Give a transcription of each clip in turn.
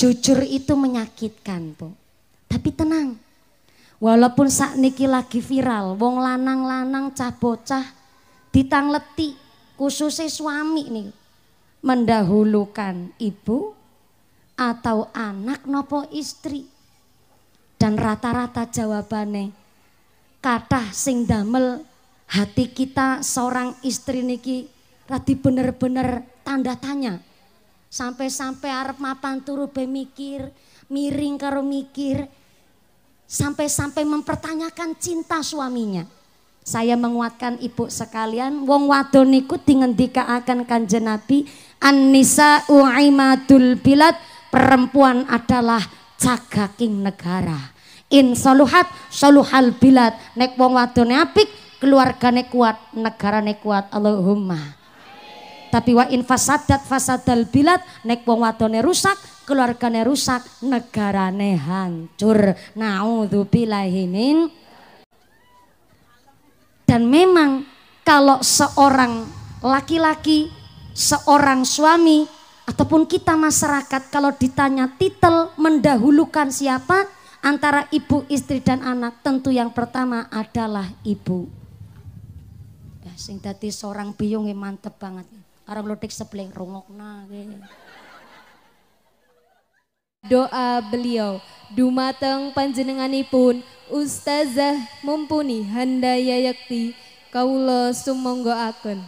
Jujur itu menyakitkan, Bu. Tapi tenang. Walaupun saat niki lagi viral, wong lanang-lanang cah bocah ditangleti khususnya suami nih mendahulukan ibu atau anak nopo istri dan rata-rata jawabannya kata sing damel hati kita seorang istri niki rati bener-bener tanda tanya Sampai-sampai arep mapan turu be mikir, miring karo mikir. Sampai-sampai mempertanyakan cinta suaminya. Saya menguatkan ibu sekalian, wong wadon niku dingendikaaken Kanjeng Nabi, An-nisa u'imatul bilad, perempuan adalah cagaking negara. In saluhat soluhal bilad, nek wong wadone apik, keluargane kuat, negarane kuat. Allahumma tapi wa in fasadat fasadal bilad nek wong wadone rusak, keluargane rusak, negarane hancur. naudzubillahi min dan memang kalau seorang laki-laki, seorang suami ataupun kita masyarakat kalau ditanya titel mendahulukan siapa antara ibu, istri dan anak, tentu yang pertama adalah ibu. Ya, sing dadi seorang biyung mantep banget. Arang lutik sebeling rungokna ge. Doa beliau dumateng panjenenganipun Ustazah mumpuni handayakti kaula sumangga akan.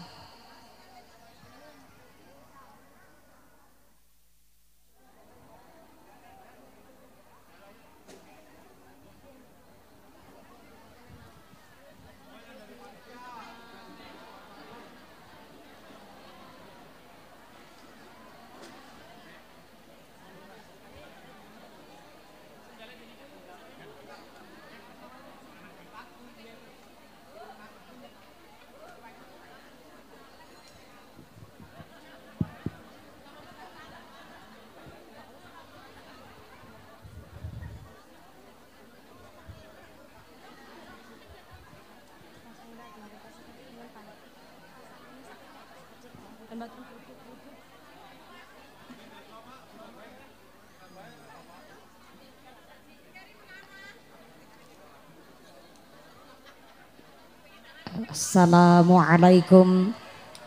Assalamualaikum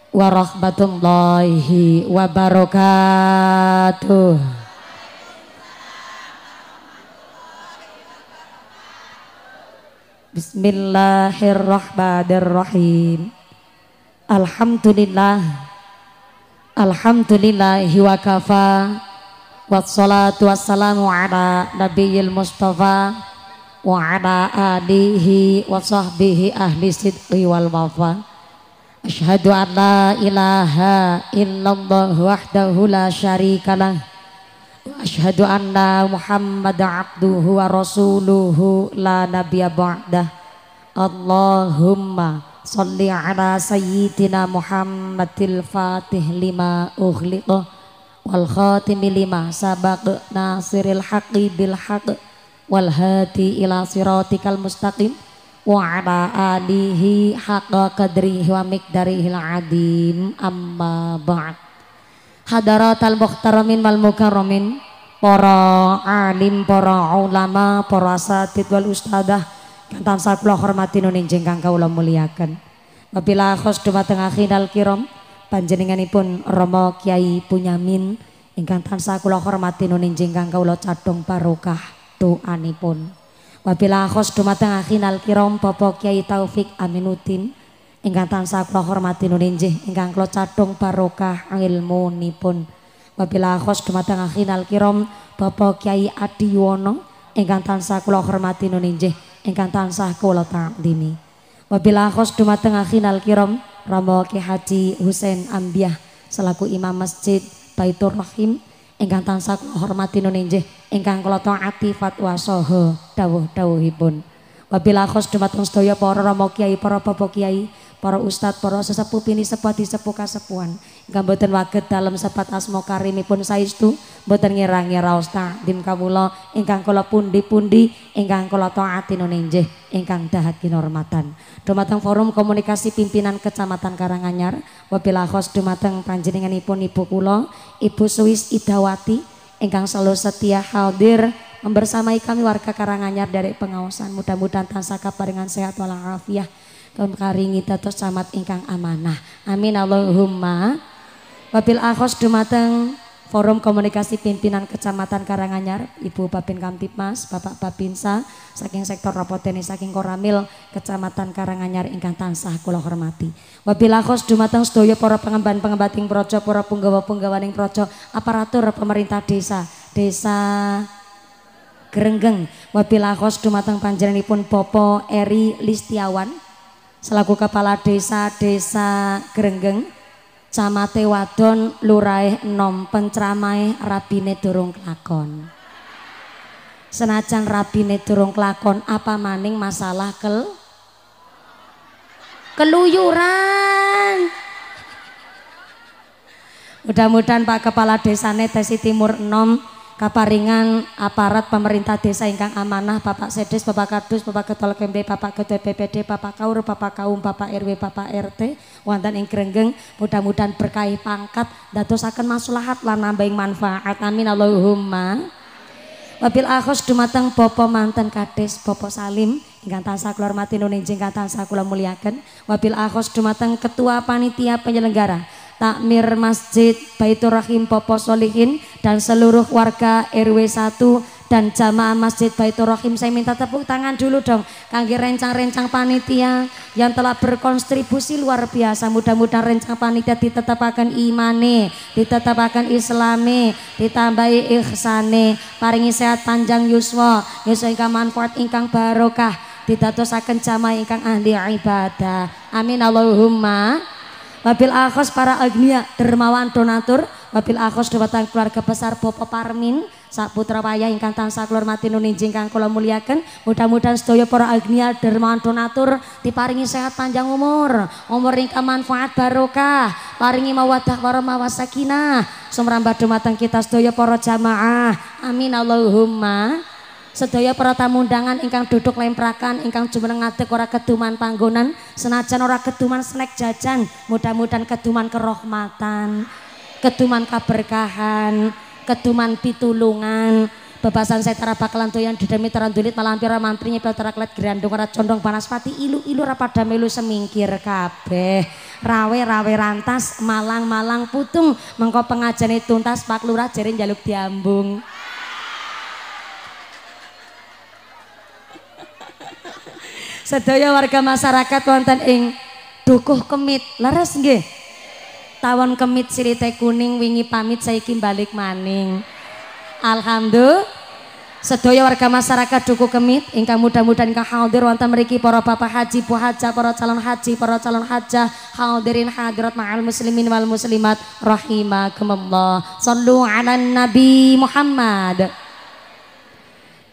warahmatullahi wabarakatuh. Bismillahirrahmanirrahim. Alhamdulillah. Alhamdulillahi wa kafa. Wassalatu wassalamu ala nabiyil mustafa wa ala alihi wa sahbihi ahli sidqi wal wafa Ashhadu an la ilaha illallah wahdahu la sharika lah wa ashhadu anna muhammad abduhu wa rasuluhu la nabiyya ba'dah Allahumma salli ala sayyidina muhammadil fatih lima ughliqah wal khatimi lima sabak nasiril haqi bil haqq wal hati ila siratikal mustaqim wa ala alihi haqqa qadrihi wa miqdarihil adim amma ba'd hadaratal muhtaramin wal mukarramin para alim para ulama para satid wal ustadah kang tansah kula hormati nun injing kang kula muliaken wabila khos dumateng akhinal kiram panjenenganipun Rama Kiai Punyamin ingkang tansah kula hormati nun injing kang kula cadhong barokah doanipun. Wabila khos dumateng akhinal kiram Bapak Kiai Taufik Aminuddin ingkang tansah kula hormati nulinjih ingkang kula cadhung barokah nipun. Wabila khos dumateng akhinal kiram Bapak Kiai Yuwono ingkang tansah kula hormati nulinjih ingkang tansah kula takdimi. Wabila khos dumateng akhinal kiram Ramo Ki Haji Husain Ambiah selaku Imam Masjid Baitur Rahim ingkang tansah kula hormati nuninjih ingkang kula taati fatwa saha dawuh-dawuhipun. Wabilah khos dumateng sedaya para rama kiai, para bapak kiai, para ustadz, para sesepuh pini sepuh di sepuh kasepuan. Ingkang buatan waget dalam sepat asmo pun saistu, boten ngira ngira takdim kawula ingkang kula pundi-pundi ingkang kula taati ninjih ingkang dahat kinormatan. Dumateng forum komunikasi pimpinan Kecamatan Karanganyar, wabilah khos panjenengan ipun ibu kula, Ibu suwis Idawati ingkang selalu setia hadir membersamai kami warga Karanganyar dari pengawasan mudah-mudahan tansaka paringan sehat walafiat Tom karingi tato camat ingkang amanah. Amin Allahumma. Wabil akhos dumateng Forum Komunikasi Pimpinan Kecamatan Karanganyar, Ibu Babin Kamtipmas, Bapak Babinsa, saking sektor Rapoteni, saking Koramil, Kecamatan Karanganyar ingkang tansah kula hormati. akhos dumateng sedoyo para pengemban-pengembating projo, para punggawa-punggawaning projo, aparatur pemerintah desa, desa Gerenggeng. Grenggeng. Wabilakos dumateng panjenengipun Popo Eri Listiawan, selaku Kepala Desa Desa Grenggeng, Camate Wadon, Luraih nom Pencramai Rabine Durung Kelakon. Senajan Rabine Durung Kelakon, apa maning masalah kel? Keluyuran. Mudah-mudahan Pak Kepala Desa Netesi Timur Enom, kaparingan aparat pemerintah desa ingkang amanah Bapak Sedes, Bapak Kadus, Bapak Ketua Kembe, Bapak Ketua BPD, Bapak Kaur, Bapak Kaum, Bapak RW, Bapak RT wonten ing Grenggeng mudah-mudahan berkahi pangkat dadosaken maslahat lan nambah manfaat amin Allahumma Wabil akhos dumateng popo manten Kades Bapak Salim ingkang tansah kula hormati nuning ingkang tansah kula muliaken wabil akhos dumateng Ketua Panitia Penyelenggara takmir masjid Baitur Rahim Popo Solihin dan seluruh warga RW 1 dan jamaah masjid Baitur Rahim saya minta tepuk tangan dulu dong kangge rencang-rencang panitia yang telah berkontribusi luar biasa mudah-mudahan rencang panitia ditetapkan imane ditetapkan islame ditambahi ihsane paringi sehat panjang yuswa yuswa ingkang manfaat ingkang barokah didatosaken jamaah ingkang ahli ibadah amin Allahumma wabil akhos para agnia dermawan donatur wabil akhos dewatan keluarga besar Bapak Parmin sak putra payah ingkang tansah kula mati nuninjing kang kula muliaken mudah-mudahan sedaya para agnia dermawan donatur diparingi sehat panjang umur umur ingkang manfaat barokah paringi mawadah warahmah wasakinah sumrambah dumateng kita sedaya para jamaah amin Allahumma sedaya para tamu undangan ingkang duduk lemprakan ingkang jumeneng ngadeg ora keduman panggonan senajan ora keduman snack jajan mudah-mudahan keduman kerohmatan keduman keberkahan keduman pitulungan bebasan saya bakalan kelantuyan demi terantulit malam pira mantri nyepel teraklet gerandung ora condong panas pati ilu-ilu ora damilu semingkir kabeh rawe-rawe rantas malang-malang putung mengko pengajani tuntas pak lurah jaring jaluk diambung Sedaya warga masyarakat wonten ing Dukuh Kemit. Leres nggih? Tawon Kemit sirite kuning wingi pamit saiki balik maning. Alhamdulillah. Sedaya warga masyarakat Dukuh Kemit ingkang mudah-mudahan ingkang hadir wonten mriki para bapak haji, bu haja para calon haji, para calon haja hadirin hadirat ma'al muslimin wal muslimat rahimakumullah. Sallu 'alan Nabi Muhammad.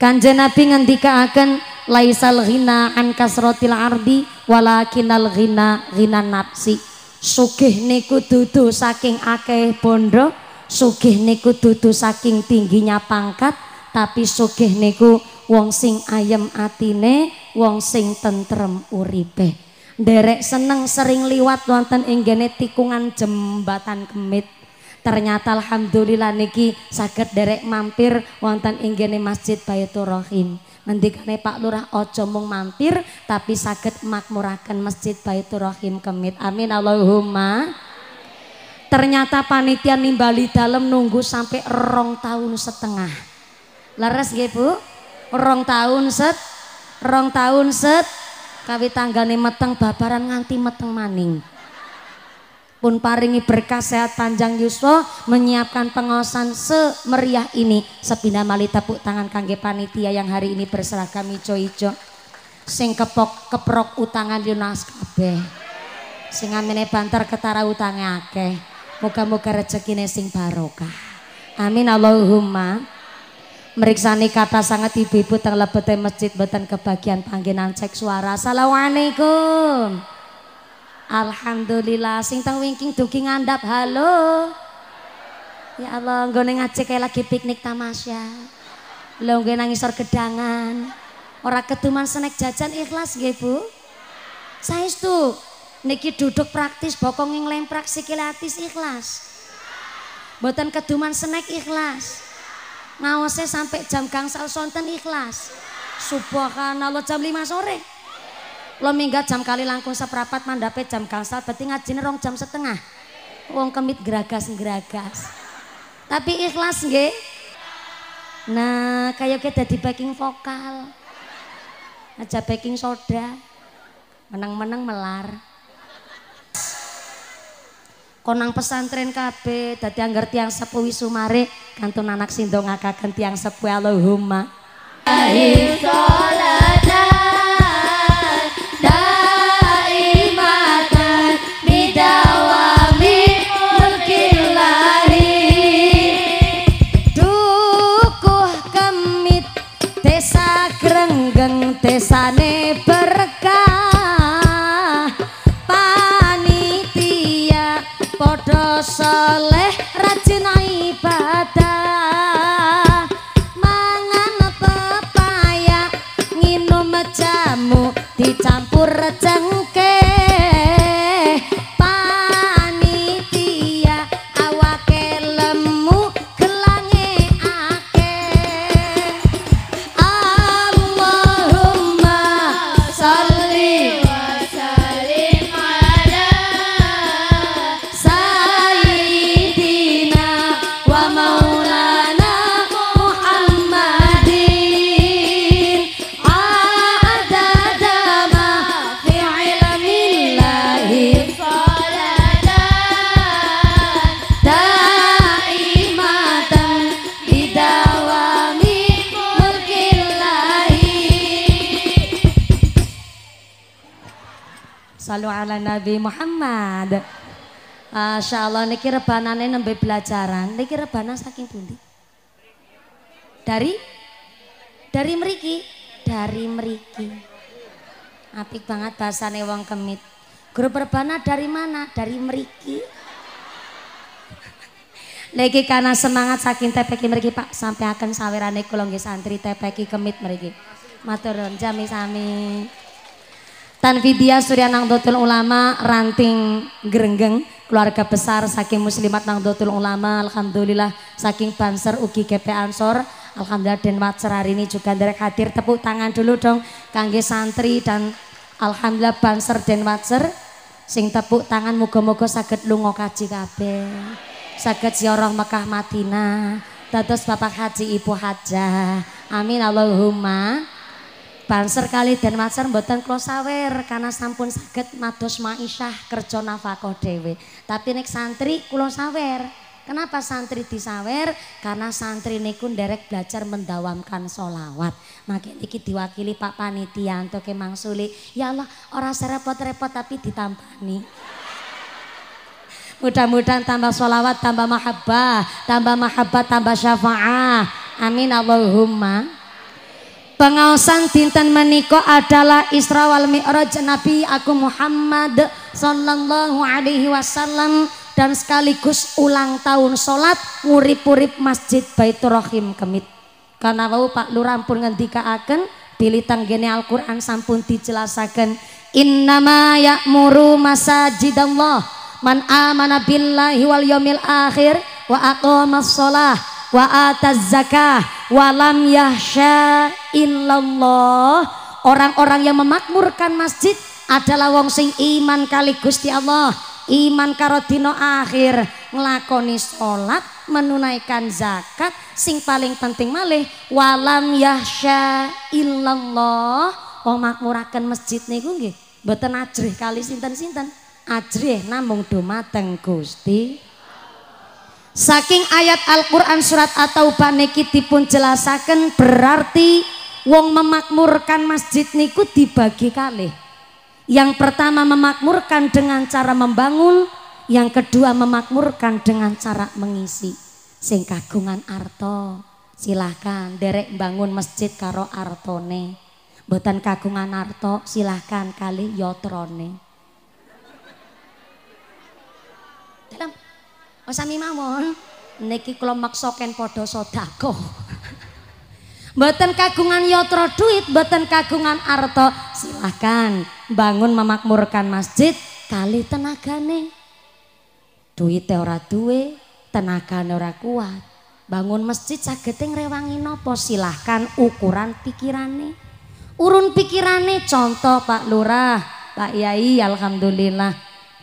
Kanjeng Nabi ngendikaaken laisal ghina an kasratil ardi walakinal ghina ghina nafsi. Sugih niku dudu saking akeh bondo, sugih niku dudu saking tingginya pangkat, tapi sugih niku wong sing ayem atine, wong sing tentrem uripe. Derek seneng sering liwat wonten ing tikungan jembatan kemit ternyata alhamdulillah niki sakit derek mampir wonten inggene Masjid Baitur Rahim. Mendikane Pak Lurah ojo mung mampir tapi sakit makmurakan Masjid Baitur Rahim kemit. Amin Allahumma. Ternyata panitia nimbali dalam nunggu sampai rong tahun setengah. Leres nggih Bu? Rong tahun set rong tahun set kawi tanggane meteng babaran nganti meteng maning pun paringi berkah sehat panjang yuswa menyiapkan pengosan semeriah ini sepindah mali tepuk tangan kangge panitia yang hari ini berserah kami ijo-ijo sing kepok keprok utangan yunas kabeh sing amene banter ketara utangnya ake muka moga rezekine sing barokah amin Allahumma meriksani kata sangat ibu-ibu teng masjid beten kebagian panggilan cek suara assalamualaikum Alhamdulillah sing teng wingking dugi ngandap halo. Ya Allah, nggone ngajek kayak lagi piknik tamasya. Lho gue nangis isor gedangan. Ora ketuman snack jajan ikhlas nggih, Bu. Saya itu. niki duduk praktis bokong yang lemprak sikile atis ikhlas. Mboten ketuman snack ikhlas. Ngawase sampai jam gangsal sonten ikhlas. Subhanallah jam lima sore. Lo minggat jam kali langkung seprapat mandapet jam gangsal berarti ngajin rong jam setengah. Wong kemit geragas-geragas. Tapi ikhlas nge Nah, kayak kita jadi backing vokal. Aja backing soda. Menang-menang melar. Konang pesantren KB, dadi anggar tiang sepuh sumare, kantun anak sindong agak tiang sepuh Allahumma. Ahir sholatah tetesane berkah panitia podo soleh rajin ibadah mangan pepaya nginum jamu dicampur cengkeh ala Nabi Muhammad. Masya Allah ini nambah nembe belajaran. Niki rebanan saking pundi? Dari dari meriki, dari meriki. Apik banget bahasane wong kemit. Grup rebana dari mana? Dari meriki. Niki karena semangat saking tepeki meriki Pak sampai akan sawirane kula santri tepeki kemit meriki. Maturun, jami sami. Tanfidia Surya Nangdotul Ulama Ranting Grenggeng keluarga besar saking muslimat Nangdotul Ulama Alhamdulillah saking Banser Ugi GP Ansor Alhamdulillah dan hari ini juga derek hadir tepuk tangan dulu dong kangge santri dan Alhamdulillah Banser dan sing tepuk tangan muga-muga sakit lungo kaji kabeh si orang Mekah Madinah dados Bapak Haji Ibu Hajah amin Allahumma Banser kali dan Macer mboten kula sawer karena sampun saged mados maisyah kerja nafkah dhewe. Tapi nek santri kula sawer. Kenapa santri disawer? Karena santri niku derek belajar mendawamkan solawat. Makin ini diwakili Pak Panitia untuk Mang Ya Allah, orang serepot-repot tapi ditampani. Mudah-mudahan tambah solawat, tambah mahabbah, tambah mahabbah, tambah syafaah. Amin Allahumma pengaosan dinten meniko adalah Isra wal Mi'raj Nabi aku Muhammad sallallahu alaihi wasallam dan sekaligus ulang tahun sholat ngurip-urip masjid Baitur Rahim Kemit karena wau Pak Lurah pun ngendikaaken bilih tanggene Al-Qur'an sampun dijelasaken innama ya'muru masajidallah man amana billahi wal yaumil akhir wa aqamas shalah wa ataz zakah walam yahsya illallah orang-orang yang memakmurkan masjid adalah wong sing iman kali Gusti Allah iman karo dino akhir nglakoni salat menunaikan zakat sing paling penting malih walam yahsya illallah wong makmuraken masjid niku nggih mboten ajrih kali sinten-sinten ajrih namung dumateng Gusti Saking ayat Al-Quran surat atau taubah niki dipun jelasaken berarti wong memakmurkan masjid niku dibagi kali Yang pertama memakmurkan dengan cara membangun, yang kedua memakmurkan dengan cara mengisi. Sing kagungan arto, silahkan derek bangun masjid karo artone. Boten kagungan arto, silahkan kali yotrone. Oh mawon. Niki kula maksa ken padha sedekah. Mboten kagungan yatra duit, mboten kagungan arta. Silahkan bangun memakmurkan masjid kali tenagane. Duit ora duwe, tenagane ora kuat. Bangun masjid sagete ngrewangi napa? Silahkan ukuran pikirane. Urun pikirane contoh Pak Lurah, Pak Yai alhamdulillah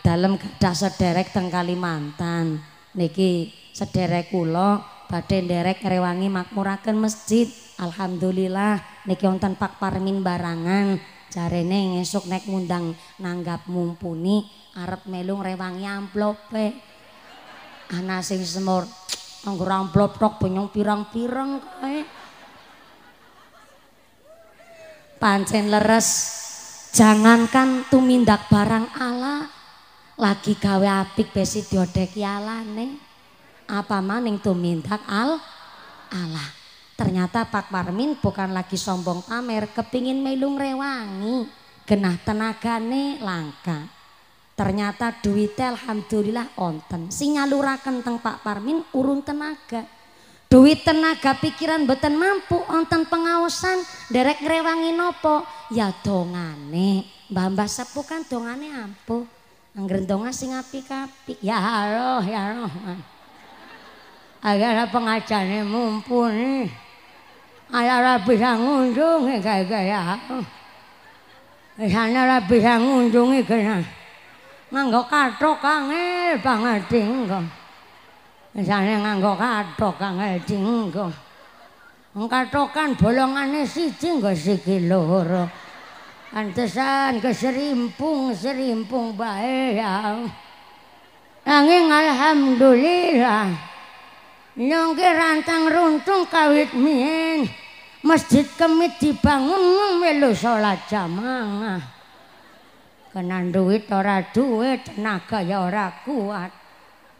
dalam gadah sederek teng Kalimantan niki sederek kula badhe nderek Rewangi makmuraken masjid alhamdulillah niki wonten Pak Parmin barangan jarene ngesuk nek ngundang nanggap mumpuni arep melung ngrewangi amplope ana sing semur anggur amplop tok bonyong pirang-pirang kae pancen leres jangankan tumindak barang Allah lagi gawe apik besi diodeki alane apa maning tuh mintak al Allah ternyata Pak Parmin bukan lagi sombong pamer kepingin melung rewangi genah tenagane langka ternyata duit alhamdulillah onten sing nyaluraken teng Pak Parmin urung tenaga duit tenaga pikiran beten mampu onten pengawasan derek rewangi nopo ya dongane mbah-mbah sepuh kan dongane ampuh Ngrendongan sing apik-apik. Ya Allah, ya Allah. Agar pengajane mumpuni. Ayo ora bisa ngunjungi gaya ya. Ya ora bisa ngunjungi gaya. Nganggo kathok kangel banget dinggo. Misalnya nganggo kathok kangel dinggo. Ngkathokan bolongane siji nggo sikil loro. Antesan keserimpung serimpung bae ya. Nanging alhamdulillah. Nyongke rantang runtung kawit mien. Masjid kemit dibangun melu sholat jamaah. Kenan duit ora duit tenaga ya ora kuat.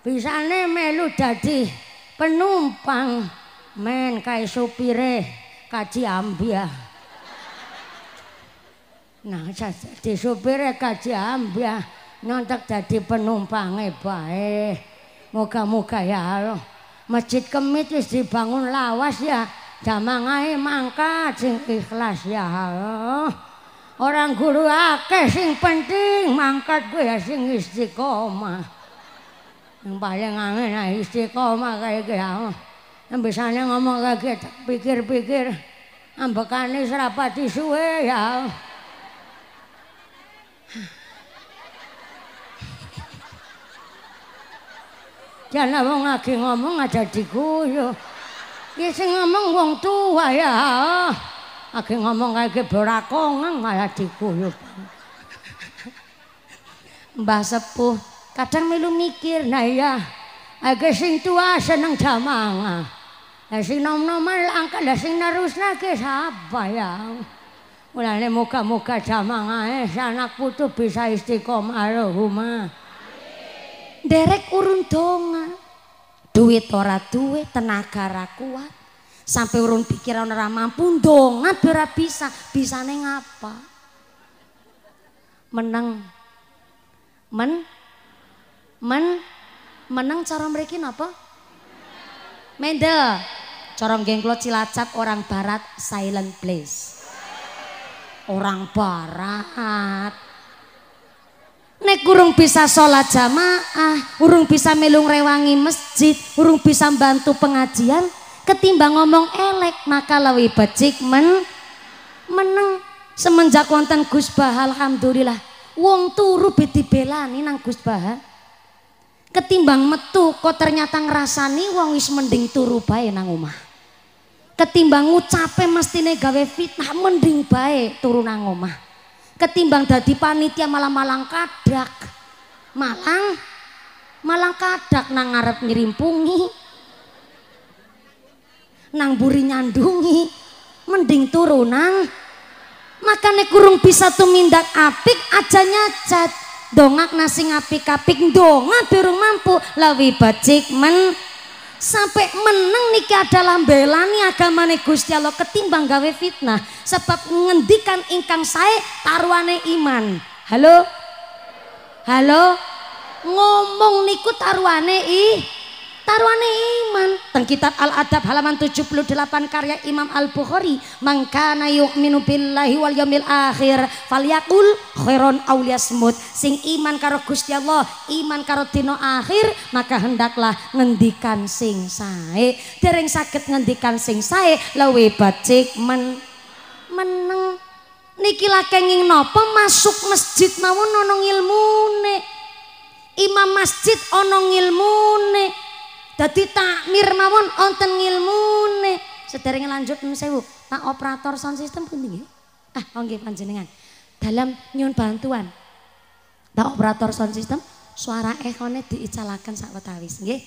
Pisane melu dadi penumpang men kae supire kaji ambiah. Nah, di supir kaji ambia, ah. nontak dadi penumpangnya baik. moga-moga ya Allah. Masjid kemit wis dibangun lawas ya. Jamangai mangkat sing ikhlas ya Allah. Orang guru akeh sing penting mangkat gue sing istiqomah. Yang paling angin ya istiqomah kayak gitu ya Allah. Yang biasanya ngomong kayak gitu pikir-pikir. Ambekan ini serapati suwe ya Allah. Jan wong lagi ngomong aja diguyu. Ki sing ngomong wong tua ya. Ah. Lagi ngomong kayak berakongan malah diguyu. Mbah sepuh kadang melu mikir nah ya. Aga sing tua seneng jamang. Lah sing nom noman langka lah sing narusna ke sapa ya. Mulane muka-muka jamang ae eh, anak putu bisa istiqomah rumah. derek urun donga duit ora duit tenaga ora kuat sampai urun pikiran ora mampu donga ora bisa bisa neng apa? meneng men men meneng cara mriki apa? mendel corong gengklo cilacap orang barat silent place orang barat nek urung bisa sholat jamaah, urung bisa melung rewangi masjid, urung bisa bantu pengajian, ketimbang ngomong elek maka lebih becik men meneng semenjak wonten Gus Bah alhamdulillah wong turu beti nih nang Gus Bah ketimbang metu kok ternyata ngerasani wong is mending turu bae nang omah ketimbang ngucape mestine gawe fitnah mending bae turu nang omah ketimbang dadi panitia malah malang kadak malang malang kadak nang ngarep nyerimpungi nang buri nyandungi mending turunang makane kurung bisa tumindak apik aja nyacat dongak nasi ngapik-apik dongak durung mampu lawi bajik men sampai meneng niki adalah belani agama Gusti Allah ketimbang gawe fitnah sebab ngendikan ingkang saya taruhane iman halo halo ngomong niku taruhane ih Taruhan iman dan kitab Al Adab halaman 78 karya Imam Al Bukhari mangkana yu'minu billahi wal yamil akhir yakul khairon awliya liyasmut sing iman karo Gusti Allah iman karo dino akhir maka hendaklah ngendikan sing sae dereng sakit ngendikan sing sae lawe bacik men meneng niki kenging nopo masuk masjid mau nonong ilmune imam masjid onong ilmune Dadi takmir mawon wonten ngilmune. Sederenge lanjut sewu. Pak operator sound system pun nggih. Ah, oh nggih panjenengan. Dalam nyun bantuan. Pak operator sound system suara ekhone diicalaken sakwetawis nggih.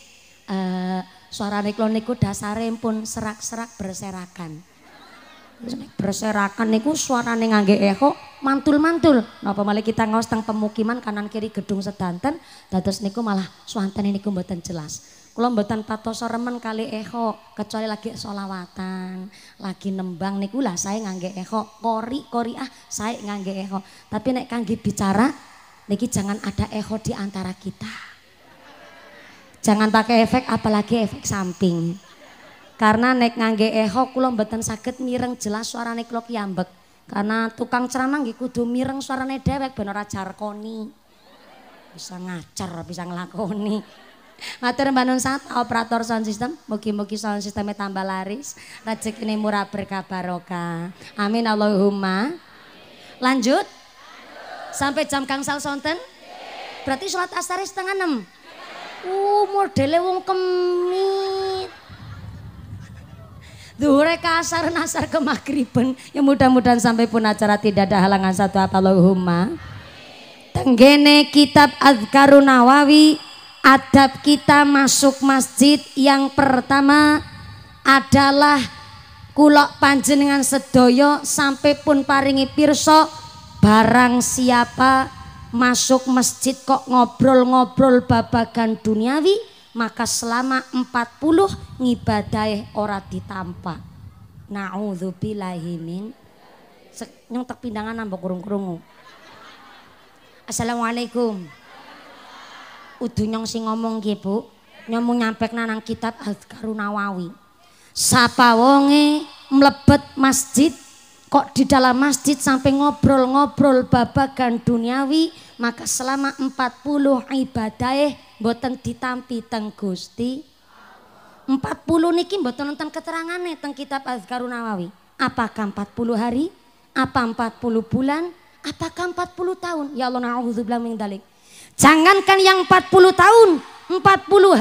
Eh suara niku niku dasare pun serak-serak berserakan. berserakan niku suarane ngangge echo mantul-mantul. Napa malah kita ngos teng pemukiman kanan kiri gedung sedanten dados niku malah suantene niku mboten jelas. Kula mboten patos remen kali eho, kecuali lagi solawatan, lagi nembang niku lah saya ngangge eho, kori kori ah saya ngangge eho. Tapi nek kangge bicara, niki jangan ada eho di antara kita. Jangan pakai efek apalagi efek samping. Karena nek ngangge eho kula mboten saged mireng jelas suarane kula kiambek. Karena tukang ceramah nggih kudu mireng suarane dhewek ben ora jarkoni. Bisa ngacer, bisa ngelakoni. Matur Mbak Nun sangat operator sound system, mugi-mugi sound systemnya tambah laris, racik ini murah berkah barokah. Amin Allahumma. Lanjut. Sampai jam kangsal sonten. Berarti sholat asar setengah enam. Uh, modelnya wong kemit. Dure kasar nasar ke maghriben. Ya mudah-mudahan sampai pun acara tidak ada halangan satu apa Allahumma. Tenggene kitab Azkarun Nawawi Adab kita masuk masjid yang pertama adalah kulok panjenengan sedoyo sampai pun paringi pirso barang siapa masuk masjid kok ngobrol-ngobrol babagan duniawi maka selama 40 ngibadaih ora ditampak na'udzubillahimin nyong tak pindangan nambah kurung-kurungu Assalamualaikum udu nyong sing ngomong nggih Bu. nyampek nyampekna nang kitab al karunawawi. Nawawi. Sapa wonge mlebet masjid kok di dalam masjid sampai ngobrol-ngobrol babagan duniawi maka selama empat puluh ibadah eh ditampi teng Gusti puluh niki boten nonton keterangannya teng kitab Azkarun Nawawi apakah puluh hari apa empat puluh bulan apakah puluh tahun ya Allah na'udzubillah min dalik Jangankan yang 40 tahun, 40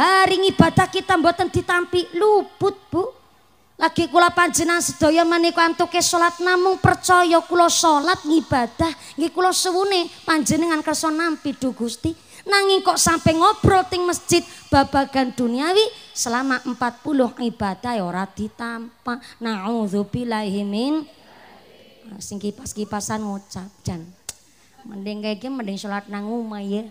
hari ibadah kita mboten ditampi luput, Bu. Lagi kula panjenengan sedaya menika antuke salat namung percaya kula salat ngibadah nggih kula suwune panjenengan kersa nampi du Gusti. Nanging kok sampai ngobrol ting masjid babagan duniawi selama empat puluh ibadah ya ora ditampa. Nauzubillahi min sing kipas-kipasan ngucap jan. Mending kayak gini, mending sholat nanguma ya.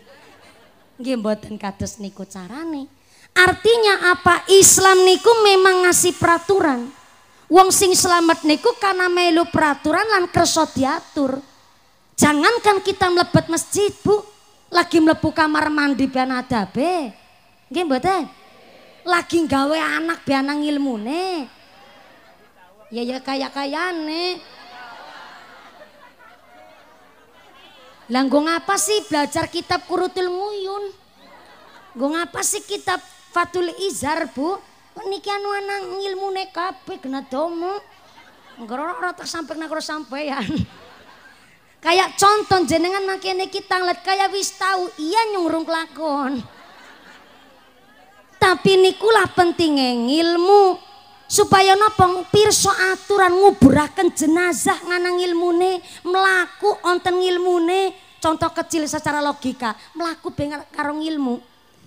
Gini mboten kados niku carane. Artinya apa? Islam niku memang ngasih peraturan. Wong sing selamat niku karena melu peraturan lan kerso diatur. Jangankan kita melebet masjid, Bu. Lagi melebu kamar mandi ada be, Gini mboten? Lagi gawe anak biar ben nih. Ya ya kaya-kayane. kaya kayane nih. Lah nggo ngapa sih belajar kitab Kurutul Muyun? Nggo ngapa sih kitab Fatul Izar, Bu? Niki anu anang ilmune kabeh gena domo. Nggerok ora tak sampe nang sampean. Kayak contoh jenengan makene kita ngeliat kayak wis tahu iya nyungrung kelakon. Tapi nikulah pentingnya ilmu supaya nopong pirso aturan nguburaken jenazah nganang ilmune onteng onten ilmune contoh kecil secara logika melaku bengar karung ilmu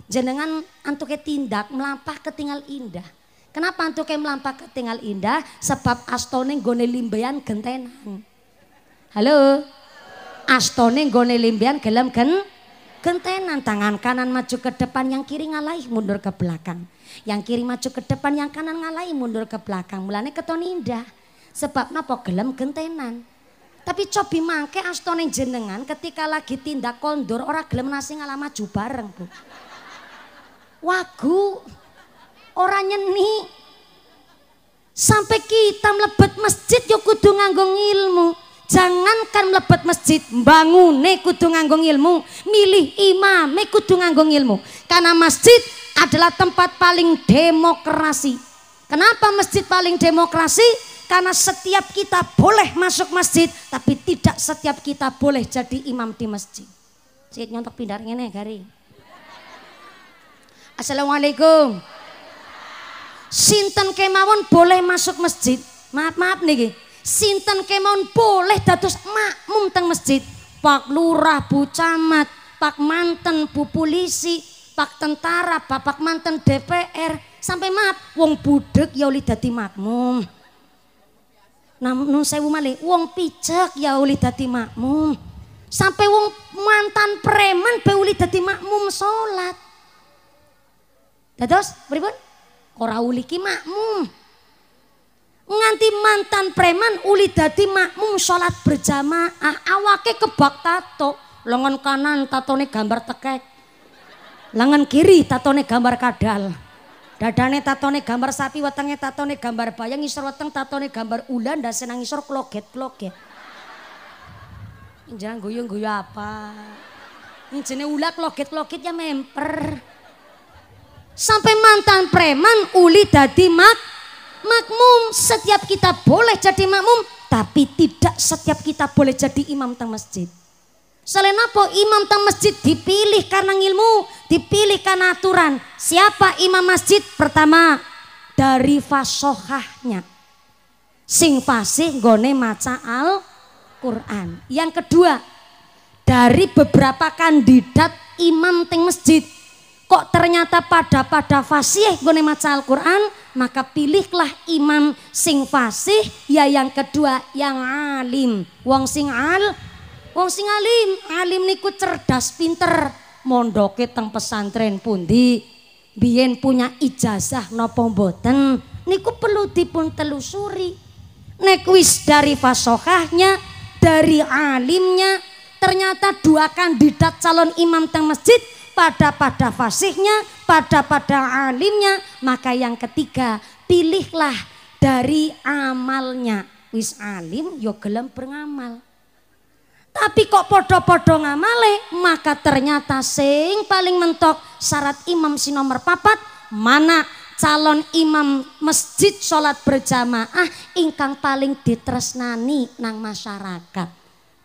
jenengan antuke tindak melampah ketinggal indah kenapa antuke melampah ketinggal indah sebab astone gone limbean gentenan halo astone gone limbean gelem gen gentenan tangan kanan maju ke depan yang kiri ngalaih mundur ke belakang yang kiri maju ke depan, yang kanan ngalai mundur ke belakang. Mulane keton indah. Sebab napa gelem gentenan. Tapi cobi mangke astone jenengan ketika lagi tindak kondur ora gelem nasi ngalah maju bareng, Bu. Wagu ora nyeni. Sampai kita melebet masjid yo kudu nganggo ilmu. Jangankan melebet masjid, bangun, kudu nganggo ilmu, milih imam, kudu nganggo ilmu. Karena masjid adalah tempat paling demokrasi. Kenapa masjid paling demokrasi? Karena setiap kita boleh masuk masjid, tapi tidak setiap kita boleh jadi imam di masjid. Sikit nyontok pindah ini, Gari. Assalamualaikum. Sinten kemawon boleh masuk masjid. Maaf maaf nih. Sinten kemawon boleh datus makmum teng masjid. Pak lurah, bu camat, pak manten, bu polisi, pak tentara, bapak mantan DPR, sampai mat, wong budek ya oleh dadi makmum. Namun saya malih, wong pijak ya oleh dadi makmum. Sampai wong mantan preman be oleh dadi makmum sholat. Dados beribun, Ora uli ki makmum. Nganti mantan preman uli dadi makmum sholat berjamaah awake kebak tato, lengan kanan tato nih gambar tekek lengan kiri tatone gambar kadal dadane tatone gambar sapi wetenge tatone gambar bayang ngisor weteng tatone gambar ulan dan senang ngisor kloget-kloget jangan guyung guyu apa ini ular ulat kloget-kloget ya memper sampai mantan preman uli dadi mak makmum setiap kita boleh jadi makmum tapi tidak setiap kita boleh jadi imam teng masjid Selain apa imam tang masjid dipilih karena ilmu, dipilih karena aturan. Siapa imam masjid? Pertama, dari fasohahnya. Sing fasih gone maca al Quran. Yang kedua, dari beberapa kandidat imam teng masjid. Kok ternyata pada pada fasih gone maca Al-Qur'an, maka pilihlah imam sing fasih ya yang kedua yang alim, wong sing al Wong sing alim, alim niku cerdas pinter, mondoke teng pesantren pundi, biyen punya ijazah nopo mboten, niku perlu dipun telusuri. Nek wis dari fasokahnya, dari alimnya, ternyata dua kandidat calon imam teng masjid pada pada fasihnya, pada pada alimnya, maka yang ketiga pilihlah dari amalnya. Wis alim yo ya gelem pengamal. Tapi kok podo-podo ngamale, maka ternyata sing paling mentok syarat imam si nomor papat, mana calon imam masjid sholat berjamaah ingkang paling ditresnani nang masyarakat.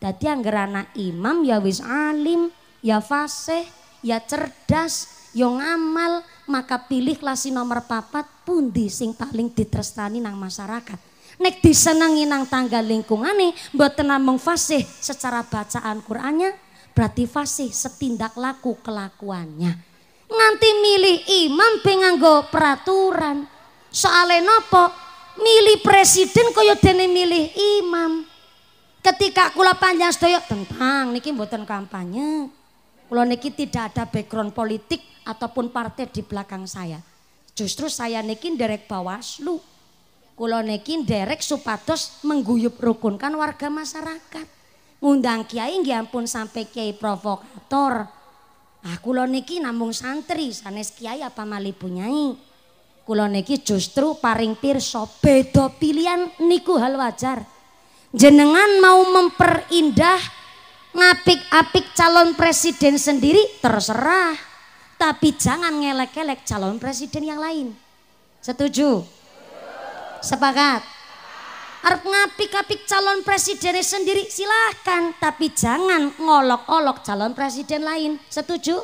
yang anggerana imam ya wis alim, ya fasih, ya cerdas, ya ngamal, maka pilihlah si nomor papat pundi sing paling ditresnani nang masyarakat nek disenangi nang tangga lingkungane buat tenang mengfasih secara bacaan Qur'annya berarti fasih setindak laku kelakuannya nganti milih imam penganggo peraturan soale nopo milih presiden kaya dene milih imam ketika kula panjang sedaya tentang niki mboten kampanye kula niki tidak ada background politik ataupun partai di belakang saya justru saya niki derek Bawaslu Kula niki nderek supados mengguyub rukunkan warga masyarakat. Ngundang kiai nggih ampun sampai kiai provokator. Ah kula niki namung santri, sanes kiai apa malih punyai. Kula niki justru paring pirsa beda pilihan niku hal wajar. Jenengan mau memperindah ngapik-apik calon presiden sendiri terserah. Tapi jangan ngelek ngelek calon presiden yang lain. Setuju? Sepakat? Arep ngapik-apik calon presiden sendiri silahkan, tapi jangan ngolok-olok calon presiden lain. Setuju?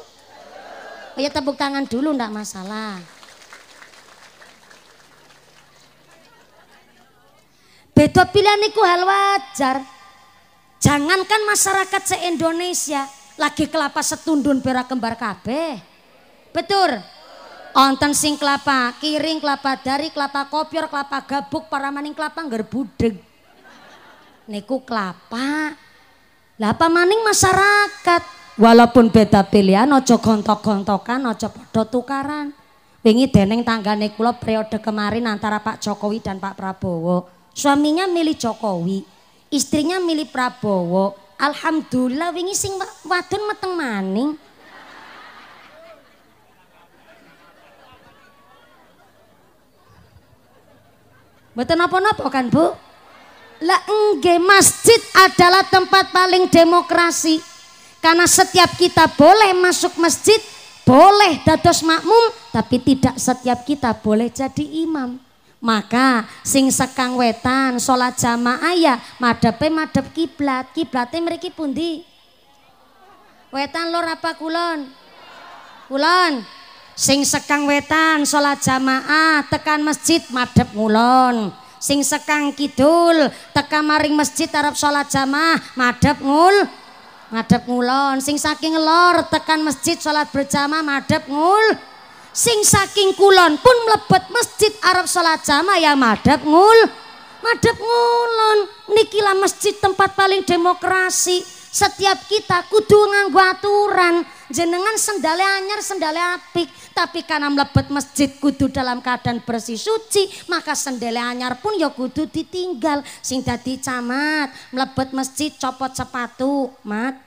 Oh ya tepuk tangan dulu ndak masalah. Beda pilihan itu hal wajar. Jangankan masyarakat se-Indonesia lagi kelapa setundun berak kembar kabeh. Betul. Onten sing kelapa kiring, kelapa dari, kelapa kopior, kelapa gabuk, para maning kelapa ngger budeg. Niku kelapa. lapa maning masyarakat. Walaupun beda pilihan ojo gontok-gontokan, ojo podo tukaran. Wingi deneng tanggane kula periode kemarin antara Pak Jokowi dan Pak Prabowo. Suaminya milih Jokowi, istrinya milih Prabowo. Alhamdulillah wingi sing wadon meteng maning. Mboten napa-napa kan, Bu? Lah enggak masjid adalah tempat paling demokrasi. Karena setiap kita boleh masuk masjid, boleh dados makmum, tapi tidak setiap kita boleh jadi imam. Maka sing sekang wetan solat jamaah ya madep madep kiblat. mereka pun pundi? Wetan lor apa kulon? Kulon. Sing sekang wetan sholat jamaah tekan masjid madep ngulon. Sing sekang kidul tekan maring masjid Arab sholat jamaah madep ngul madep ngulon. Sing saking lor tekan masjid sholat berjamaah madep ngul. Sing saking kulon pun melebet masjid Arab sholat jamaah ya madep ngul. madep ngulon nikilah masjid tempat paling demokrasi setiap kita kudu nganggo aturan. Jenengan sendale anyar, sendale apik. Tapi karena melebet masjid kudu dalam keadaan bersih suci, maka sendale anyar pun ya kudu ditinggal. Sing dadi camat, melebet masjid copot sepatu, mat.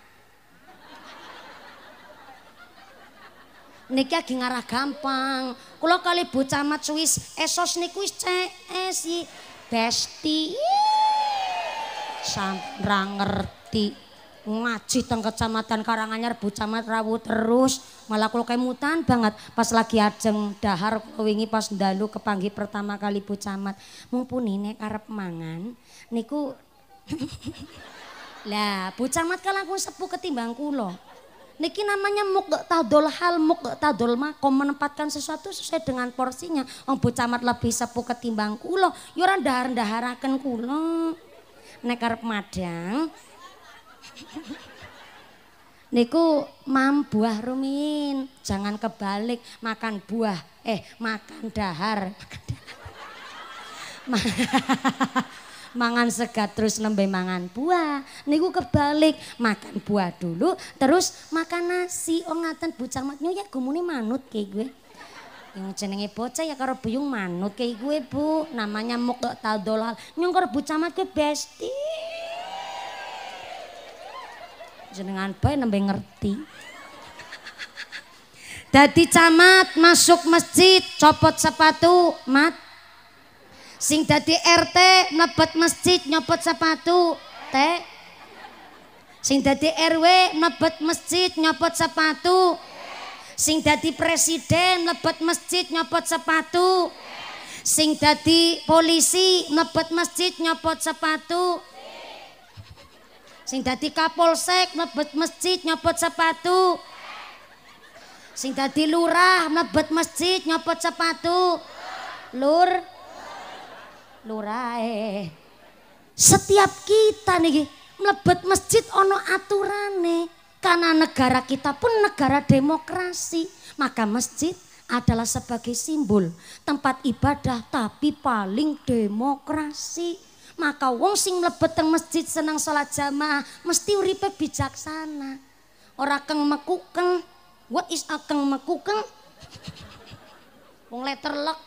niki lagi ngarah gampang. Kula kali Bu Camat Swiss esos niku wis besti. sam ngerti ngaji teng kecamatan Karanganyar Bu Camat Rawu terus malah kalau kemutan banget pas lagi ajeng dahar wingi pas dalu kepanggi pertama kali Bu Camat mumpuni nek karep mangan niku lah Bu Camat aku kan sepuh ketimbang kulo Niki namanya muk tadol hal, tadol makom menempatkan sesuatu sesuai dengan porsinya. Om Bu Camat lebih sepuh ketimbang kulo yo ora dahar-daharaken kula. Nekar madang, Niku mam buah rumin, jangan kebalik makan buah, eh makan dahar. mangan segat terus nembe mangan buah. Niku kebalik, makan buah dulu terus makan nasi. Oh ngaten bocah ya gumune manut kayak gue. Yang jenenge bocah ya karo buyung manut kayak gue e, bu. Namanya tak taldolal. Nyong karo bocah mat gue bestie jenengan bae nembe ngerti. Dadi camat masuk masjid copot sepatu mat. Sing dadi RT mlebet masjid nyopot sepatu T. Sing dadi RW mlebet masjid nyopot sepatu. Sing dadi presiden mlebet masjid nyopot sepatu. Sing dadi polisi mlebet masjid nyopot sepatu. Sing dadi kapolsek mlebet masjid nyopot sepatu. Sing dadi lurah mlebet masjid nyopot sepatu. Lur. Lurah Setiap kita nih mlebet masjid ono aturane karena negara kita pun negara demokrasi maka masjid adalah sebagai simbol tempat ibadah tapi paling demokrasi maka wong sing mlebet teng masjid seneng salat jamaah mesti uripe bijaksana. Ora keng mekukeng. What is a keng mekukeng? Wong letter lek.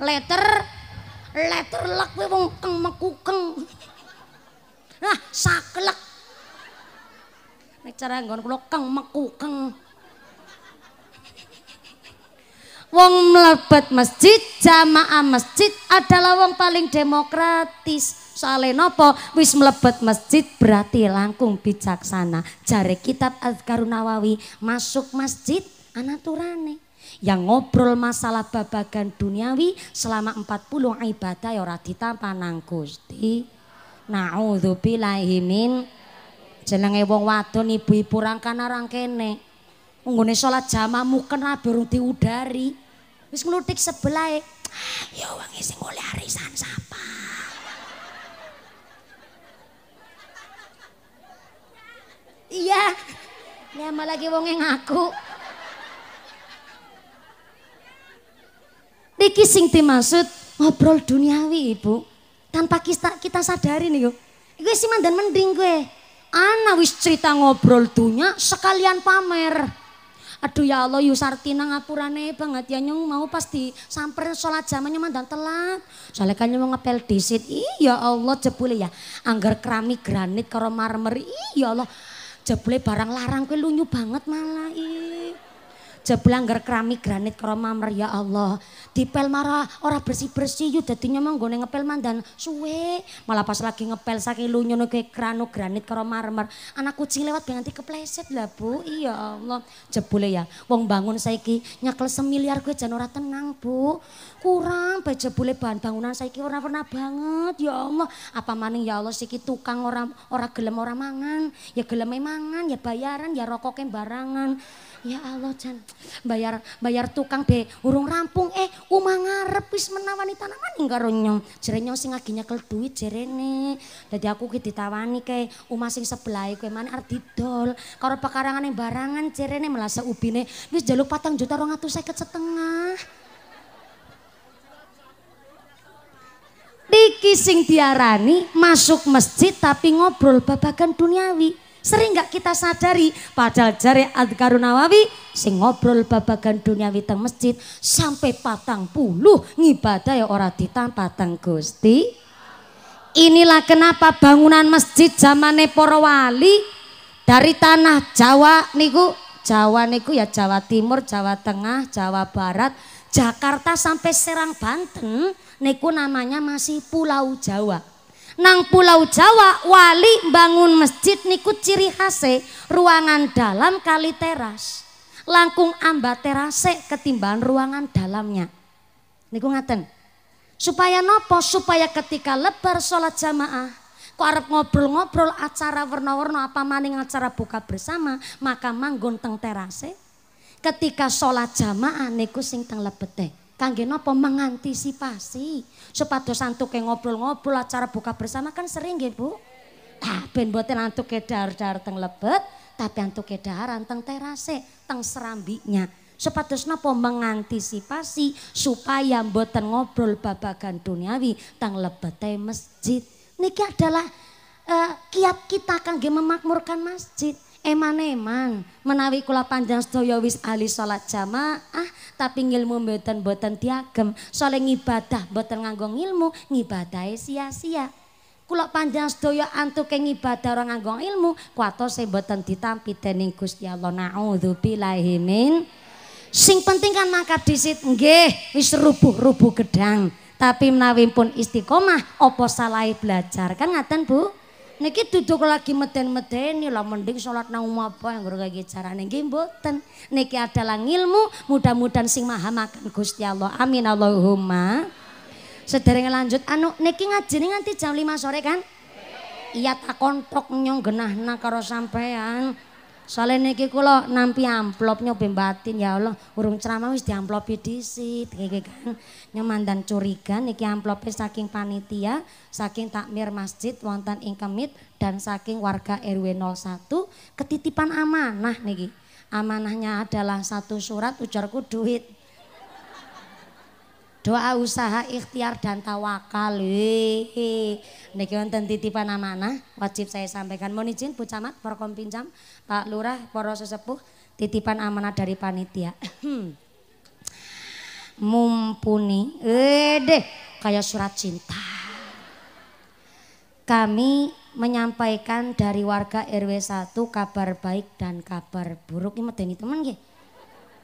Letter letter lek kuwi wong keng mekukeng. Nah, saklek. Nek cara nggon kula keng mekukeng. Wong melebat masjid, jamaah masjid adalah wong paling demokratis. Soalnya nopo, wis melebat masjid berarti langkung bijaksana. Jare kitab al karunawawi Nawawi, masuk masjid anaturane. Yang ngobrol masalah babagan duniawi selama 40 ibadah ya ora ditampanang Gusti. Nauzubillahi min jenenge wong wadon ibu-ibu rangkana rangkene. Menggunakan salat jamaah mukernah ra udari. Wis nglutik sebelah Ya wangi sing oleh arisan sapa. Iya. Ya malah wong yang ngaku. Niki sing dimaksud ngobrol duniawi, Ibu. Tanpa kita, kita sadari nih, yuk. Gue sih mandan mending gue. Ana wis cerita ngobrol dunia sekalian pamer. Aduh ya Allah Yusartina ngapurane banget ya nyung mau pasti samper sholat zamannya mandang telat. Soalnya kan nyong ngepel disit. Iya Allah jebule ya. anggar kerami granit karo marmer. Iya Allah jebule barang larang kue lunyu banget malah. Iya. jeblangger keramik granit karo marmer, ya Allah. Dipel marah ora bersih-bersih yu dadinya mah nggone ngepel mandan suwe. Malah pas lagi ngepel saking lunyune ke granit karo marmer, Anak kucing lewat ben nganti kepleset lah Bu. Iya Allah. Jebule ya. Wong bangun saiki nyakel semiliar gue jan ora tenang Bu. Kurang be jebule bahan bangunan saiki ora pernah banget ya Allah. Apa maning ya Allah siki tukang ora ora gelem ora mangan, ya gelem mangan, ya bayaran, ya rokoke barangan. Ya Allah jan bayar bayar tukang be urung rampung eh umah ngarep wis menawani tanaman enggak nyong. Jere nyong sing lagi nyekel duit jerene. Dadi aku ki ditawani kae umah sing sebelah kowe mana arep didol karo pekarangane barangan jerene melasa ubine wis jaluk patang juta seket setengah. Niki sing diarani masuk masjid tapi ngobrol babagan duniawi. Sering nggak kita sadari padahal jari Al Nawawi sing ngobrol babagan dunia witang masjid sampai patang puluh ngibadah ya ora ditang patang gusti. Inilah kenapa bangunan masjid zaman Neporo wali dari tanah Jawa niku Jawa niku ya Jawa Timur, Jawa Tengah, Jawa Barat, Jakarta sampai Serang Banten niku namanya masih Pulau Jawa nang pulau Jawa wali bangun masjid niku ciri khasnya ruangan dalam kali teras langkung amba terase ketimbang ruangan dalamnya niku ngaten supaya nopo supaya ketika lebar sholat jamaah kok arep ngobrol-ngobrol acara warna-warna apa maning acara buka bersama maka manggon teng terase ketika sholat jamaah niku sing teng lebete kangge nopo mengantisipasi Supados yang ngobrol-ngobrol acara buka bersama kan sering nggih, Bu. Nah, ben mboten antuke dar-dar teng lebet, tapi antuke dar teng terase, teng serambiknya. Supados napa mengantisipasi supaya mboten ngobrol babagan duniawi teng lebete masjid. Niki adalah uh, kiat kita kangge memakmurkan masjid. Eman-eman, menawi kula panjang sedaya wis ahli salat jamaah, tapi ngilmu mboten boten diagem, soalé ngibadah boten nganggo ilmu, ngibadahe sia-sia. Kula panjang sedaya antuke ngibadah ora nganggo ilmu, kuwatose boten ditampi dening Gusti Allah. Nauzubillahi min. Sing penting kan mangkat disit nggih, wis rubuh-rubuh gedang. Tapi menawi pun istiqomah, opo salai belajar? Kan ngaten, Bu? Niki duduk lagi meden-medeni lah mending sholat nang apa yang gue iki carane nggih mboten. Niki adalah ngilmu, mudah-mudahan sing maha makan Gusti Allah. Amin Allahumma. Sederenge lanjut anu niki ngajine nanti jam 5 sore kan? Iya tak kontok nyong genah karo sampean. Soalnya niki kula nampi amplopnya nyobe batin ya Allah, urung ceramah wis diamplopi disit niki kan. Nyemandan curiga niki amplope saking panitia, saking takmir masjid wonten ing kemit dan saking warga RW 01 ketitipan amanah niki. Amanahnya adalah satu surat ujarku duit doa usaha ikhtiar dan tawakal hehehe niki wonten titipan amanah wajib saya sampaikan mohon izin Bu Camat Porkom Pinjam Pak Lurah para sesepuh titipan amanah dari panitia mumpuni eh deh kayak surat cinta kami menyampaikan dari warga RW 1 kabar baik dan kabar buruk ini medeni teman nggih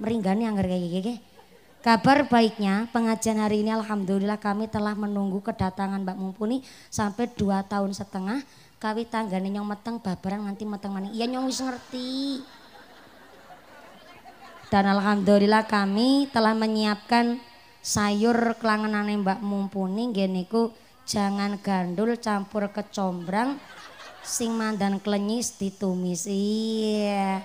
meringgan yang kayak gini Kabar baiknya pengajian hari ini Alhamdulillah kami telah menunggu kedatangan Mbak Mumpuni sampai dua tahun setengah. Kawi tanggane nyong meteng babaran nanti meteng maning. Iya nyong wis ngerti. Dan Alhamdulillah kami telah menyiapkan sayur kelangenane Mbak Mumpuni geniku jangan gandul campur kecombrang sing mandan klenyis ditumis. Iya.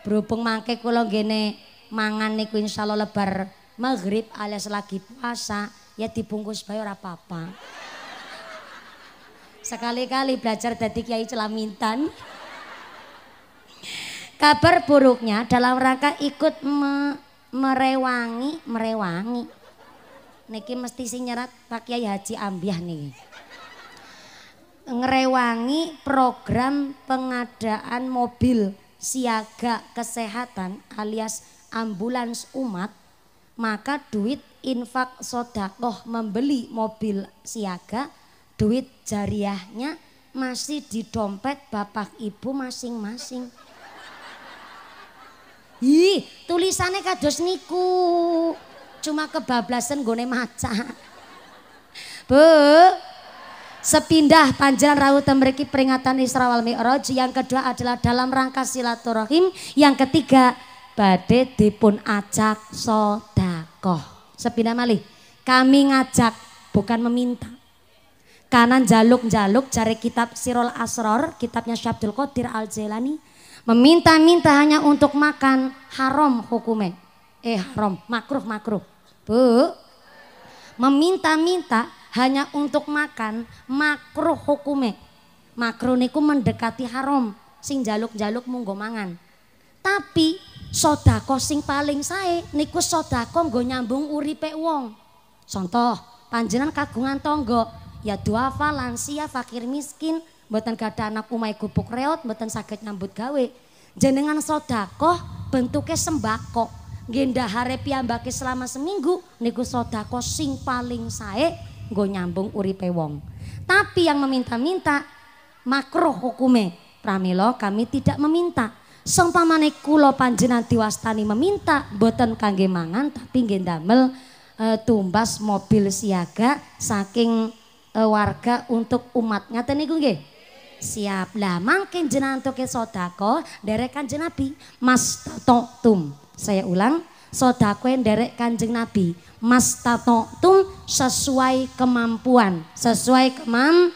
Berhubung mangke kula gene mangan niku insyaallah lebar maghrib alias lagi puasa ya dibungkus bayar apa-apa. Sekali-kali belajar dari Kiai Celamintan. Kabar buruknya dalam rangka ikut me merewangi, merewangi. Niki mesti nyerat Pak Kiai Haji Ambiah nih. Ngerewangi program pengadaan mobil siaga kesehatan alias ambulans umat maka duit infak sodakoh membeli mobil siaga, duit jariahnya masih di dompet bapak ibu masing-masing. Ih, tulisannya kados niku. Cuma kebablasan gone maca. Bu, sepindah panjalan rawuh memberi peringatan Isra wal Mi'raj. Yang kedua adalah dalam rangka silaturahim. Yang ketiga badhe dipun acak sodako Sepindah malih. Kami ngajak bukan meminta. Kanan jaluk-jaluk cari kitab sirul Asror, kitabnya Syabdul Qadir Al Jailani. Meminta-minta hanya untuk makan haram hukumnya. Eh haram, makruh makruh. Bu, meminta-minta hanya untuk makan makruh hukumnya. Makruh niku mendekati haram, sing jaluk-jaluk munggo mangan. Tapi sodako sing paling sae niku sodako nggo nyambung uripe wong. Contoh, panjenan kagungan tonggo, ya duafa, lansia, fakir miskin, mboten gada anak umai gubuk reot, mboten sakit nyambut gawe. Jenengan sodako bentuknya sembako. genda Gendahare baki selama seminggu niku sodako sing paling sae nggo nyambung uripe wong. Tapi yang meminta-minta makro hukume. Pramilo kami tidak meminta Seumpamane kula panjenengan diwastani meminta boten kangge mangan tapi nggih damel e, tumbas mobil siaga saking e, warga untuk umat. Ngaten niku nggih? siap lah mangke jenengan toke sodako derek kanjeng nabi mas tum saya ulang sodako yang derek kanjeng nabi mas tum sesuai kemampuan sesuai kemam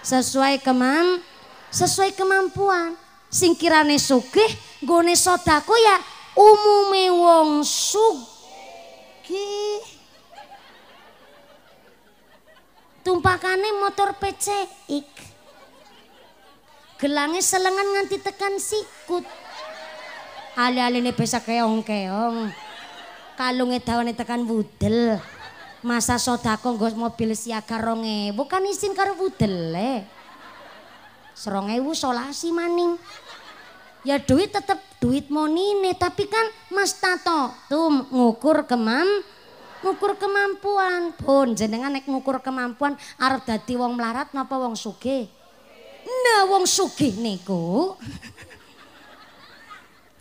sesuai kemam sesuai kemampuan singkirane sugih gone sodako ya umume wong sugih tumpakane motor ik gelangnya selengan nganti tekan sikut ale-ale ini bisa keong-keong kalungnya dawane tekan budel masa sodako gos mobil siaga ronge bukan izin karo budel le Serong solasi maning. Ya duit tetap duit monine tapi kan Mas Tato tuh ngukur kemam ngukur kemampuan pun jenengan naik ngukur kemampuan arep dadi wong melarat napa wong suge nah wong suge niku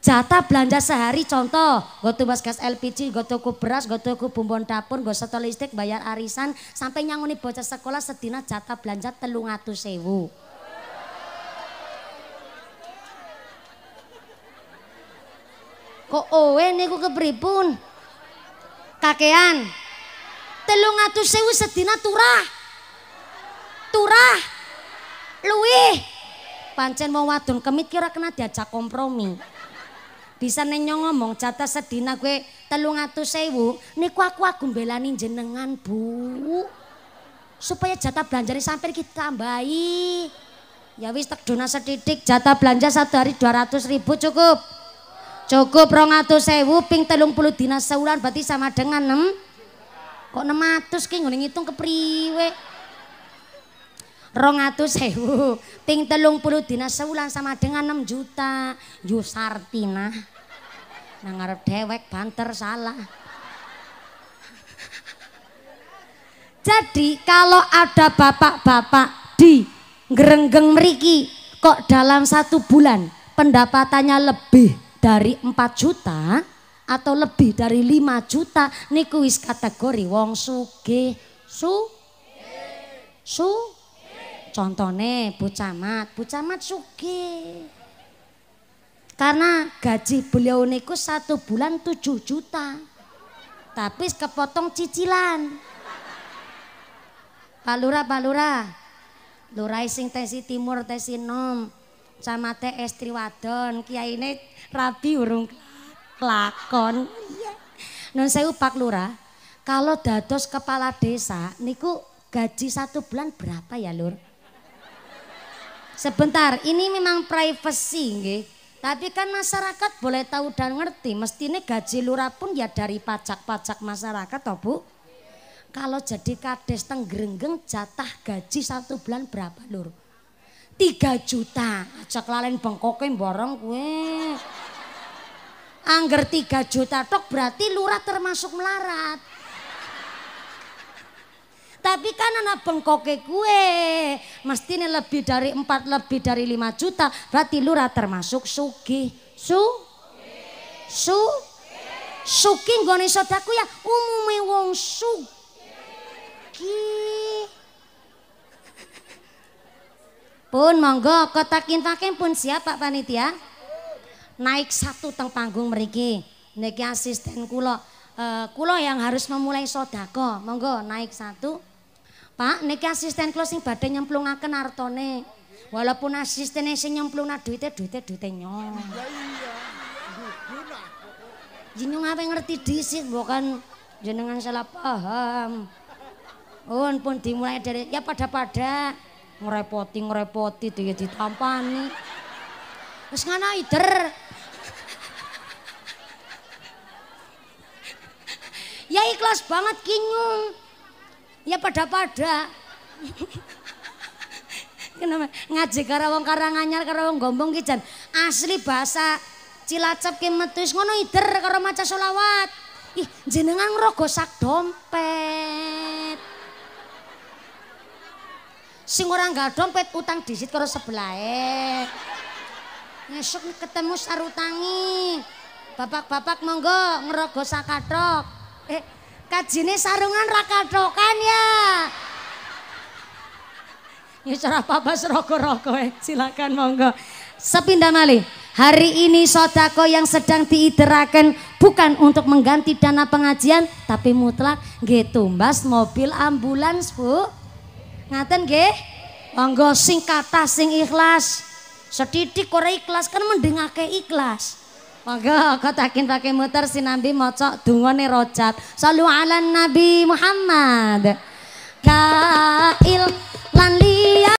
jatah belanja sehari contoh gue tuh gas LPG gue tuku beras gue tuku bumbon dapur gue setel listrik bayar arisan sampai nyanguni bocah sekolah setina jatah belanja telung sewu Kok owe niku kepripun? Kakean. 300.000 sedina turah. Turah. Luwih. Pancen mau wadon kemit kira kena diajak kompromi. Bisa nenyong ngomong jatah sedina gue telung atus sewu, niku aku aku belani jenengan bu. Supaya jatah belanja sampai kita tambahi. Ya wis tak dona sedidik jatah belanja satu hari 200 ribu cukup rong rongatus sewu ping telung puluh dina sewulan berarti sama dengan enam. kok 600 ki ngene ngitung Rong rongatus sewu ping telung puluh dina sewulan sama dengan enam juta yusartina Nah ngarep dewek banter salah jadi kalau ada bapak-bapak di gerenggeng Meriki kok dalam satu bulan pendapatannya lebih dari 4 juta atau lebih dari 5 juta niku wis kategori wong suge su su contohnya Bu Camat Bu karena gaji beliau niku satu bulan 7 juta tapi kepotong cicilan Pak palura Pak Lurah Lurai sing tesi timur tesi nom camate estri wadon, Kiai rabi urung lakon. Iya. Nun sewu Pak Lurah, kalau dados kepala desa niku gaji satu bulan berapa ya, Lur? Sebentar, ini memang privacy nge? Tapi kan masyarakat boleh tahu dan ngerti, mestinya gaji lurah pun ya dari pajak-pajak masyarakat toh Bu. Kalau jadi kades tenggerenggeng jatah gaji satu bulan berapa lur? Tiga juta. Ajak lalen bengkoke borong gue. Angger tiga juta tok berarti lurah termasuk melarat. Tapi kan anak bengkoke kue ini lebih dari empat, lebih dari lima juta berarti lurah termasuk suki, Su su sugih nggone sedaku ya umume wong suki. Pun monggo kotak infaknya pun siap Pak Panitia. Naik satu teng panggung meriki. Niki asisten kulo. Uh, eh, kulo yang harus memulai sodako. Monggo naik satu. Pak niki asisten kulo sing badai nyemplung akan artone. Walaupun asistennya sing nyemplung na duitnya duitnya duitnya nyong. apa ngerti disit bukan jenengan salah paham. Oh, pun dimulai dari ya pada pada ngerepoti ngerepoti tuh ya ditampani terus ngana ider ya ikhlas banget kinyung ya pada-pada kenapa ngaji karawang Karanganyar karawang Gombong kijan asli bahasa Cilacap ki metu ngono ider karo maca solawat ih jenengan sak dompet Sing orang gak dompet utang disit karo eh. Ngesuk ketemu sarutangi. Bapak-bapak monggo ngerogo sakatrok. Eh, kajine sarungan raka ya. Ini ya, cara papa serogo-rogo eh. Silakan monggo. Sepindah malih. Hari ini sodako yang sedang diiterakan bukan untuk mengganti dana pengajian tapi mutlak getumbas mobil ambulans bu. Ngaten nggih? Monggo sing kata sing ikhlas. Sedidik ora ikhlas kan mendengake ikhlas. Monggo kotakin pakai muter sinambi mocok dungone rojat. Salu ala Nabi Muhammad. Kail lan liya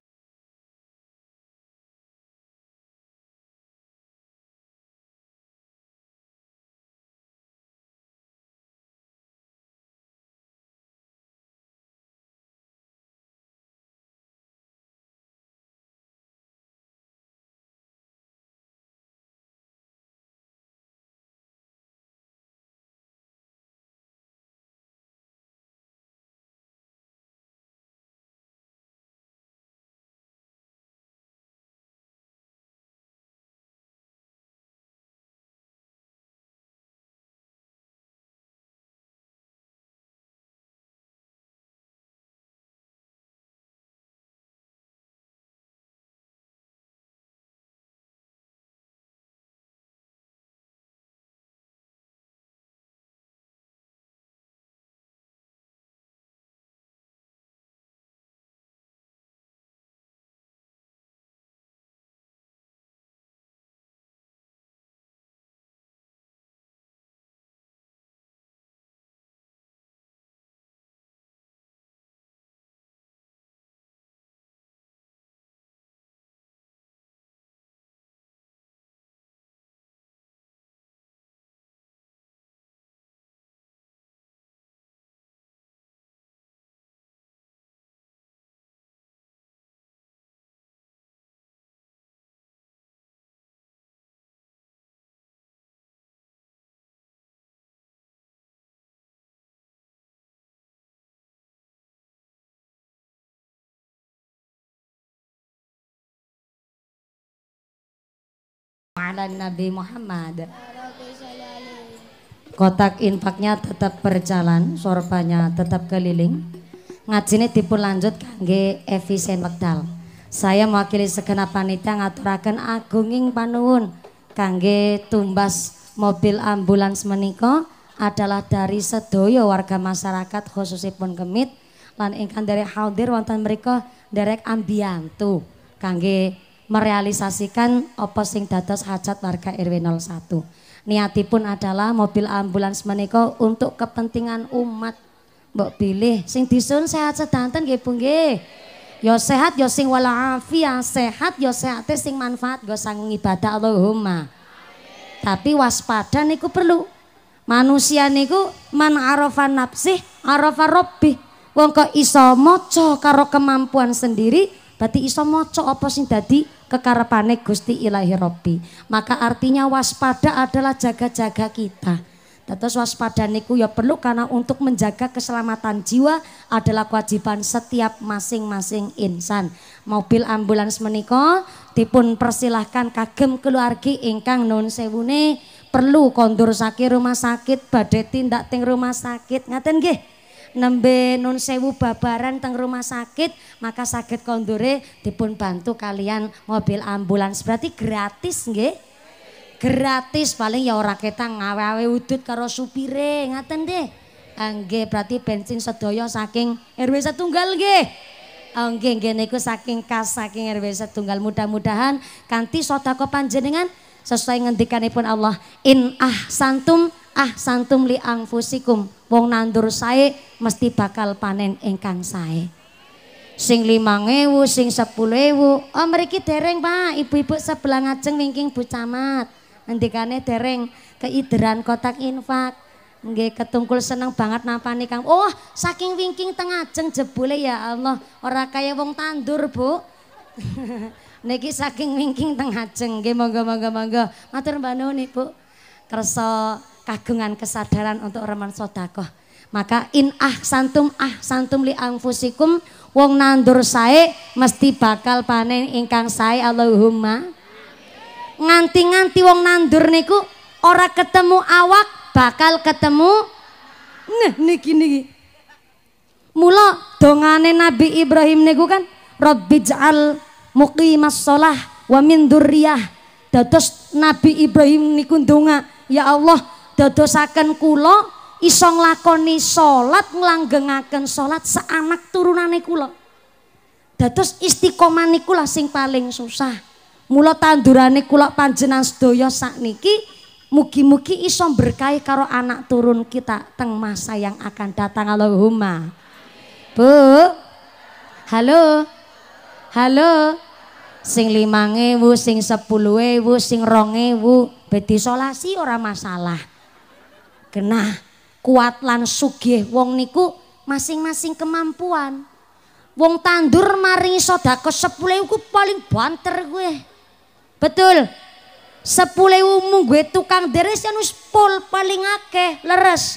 ala Nabi Muhammad. Kotak infaknya tetap berjalan, sorbanya tetap keliling. Ngajine tipu lanjut kangge efisien wekdal. Saya mewakili segenap panitia ngaturakan agunging panuun, kangge tumbas mobil ambulans meniko adalah dari sedoyo warga masyarakat khususipun gemit, lan ingkang dari hadir wonten mereka derek ambiantu kangge merealisasikan opposing sing hajat warga RW 01. Niatipun adalah mobil ambulans menika untuk kepentingan umat. Mbok pilih sing disun sehat sedanten nggih Bu nggih. Yo ya sehat yo ya sing walafiat, sehat yo ya sehat sing manfaat go sanggung ibadah Allahumma. Amin. Tapi waspada niku perlu. Manusia niku man arafa nafsih arafa robbi. Wong kok iso maca karo kemampuan sendiri berarti iso maca apa sing dadi kekarepane Gusti Ilahi Robi. Maka artinya waspada adalah jaga-jaga kita. Tetes waspada niku ya perlu karena untuk menjaga keselamatan jiwa adalah kewajiban setiap masing-masing insan. Mobil ambulans meniko dipun persilahkan kagem keluarga ingkang nun sewune perlu kondur sakit rumah sakit badai tindak ting rumah sakit ngaten nggih nembe nun sewu babaran teng rumah sakit maka sakit kondure, dipun bantu kalian mobil ambulans berarti gratis nggih gratis paling ya ora kita ngawe-awe udut karo supire ngaten deh Angge ah, berarti bensin sedoyo saking RW setunggal nge Angge nge niku saking kas saking RW setunggal mudah-mudahan kanthi sedekah panjenengan sesuai ngendikanipun Allah in ahsantum santum ah santum li angfusikum wong nandur sae mesti bakal panen ingkang sae sing lima ewu sing sepuluh ewu oh meriki dereng pak ibu-ibu sebelah ngajeng wingking bu camat ngendikane dereng keideran kotak infak Nggih ketungkul seneng banget napani Kang. Oh, saking wingking tengajeng jebule ya Allah, ora kaya wong tandur, Bu. Niki saking wingking tengajeng nggih monggo monggo monggo. Matur mbanuwun Ibu. Kersa kagungan kesadaran untuk reman sodakoh. Maka in ah santum ah santum li angfusikum wong nandur sae mesti bakal panen ingkang sae Allahumma. Nganti-nganti wong nandur niku ora ketemu awak bakal ketemu nih niki niki. Mula dongane Nabi Ibrahim niku kan ja'al muqimas sholah wa min durriyah. Dados Nabi Ibrahim niku ndonga, ya Allah dodosaken kula iso nglakoni salat nglanggengaken salat seanak turunane kula. Dados istiqomah niku sing paling susah. Mula tandurane kula panjenengan sedaya sakniki mugi-mugi iso berkahi karo anak turun kita teng masa yang akan datang Allahumma. Bu. Halo. Halo. Sing 5000, sing 10000, sing ronge bedi solasi ora masalah genah, kuat lan sugih wong niku masing-masing kemampuan. Wong tandur maringi ke sepuluh ku paling banter gue. Betul. sepuluh umum gue tukang deres yang pol paling akeh, leres.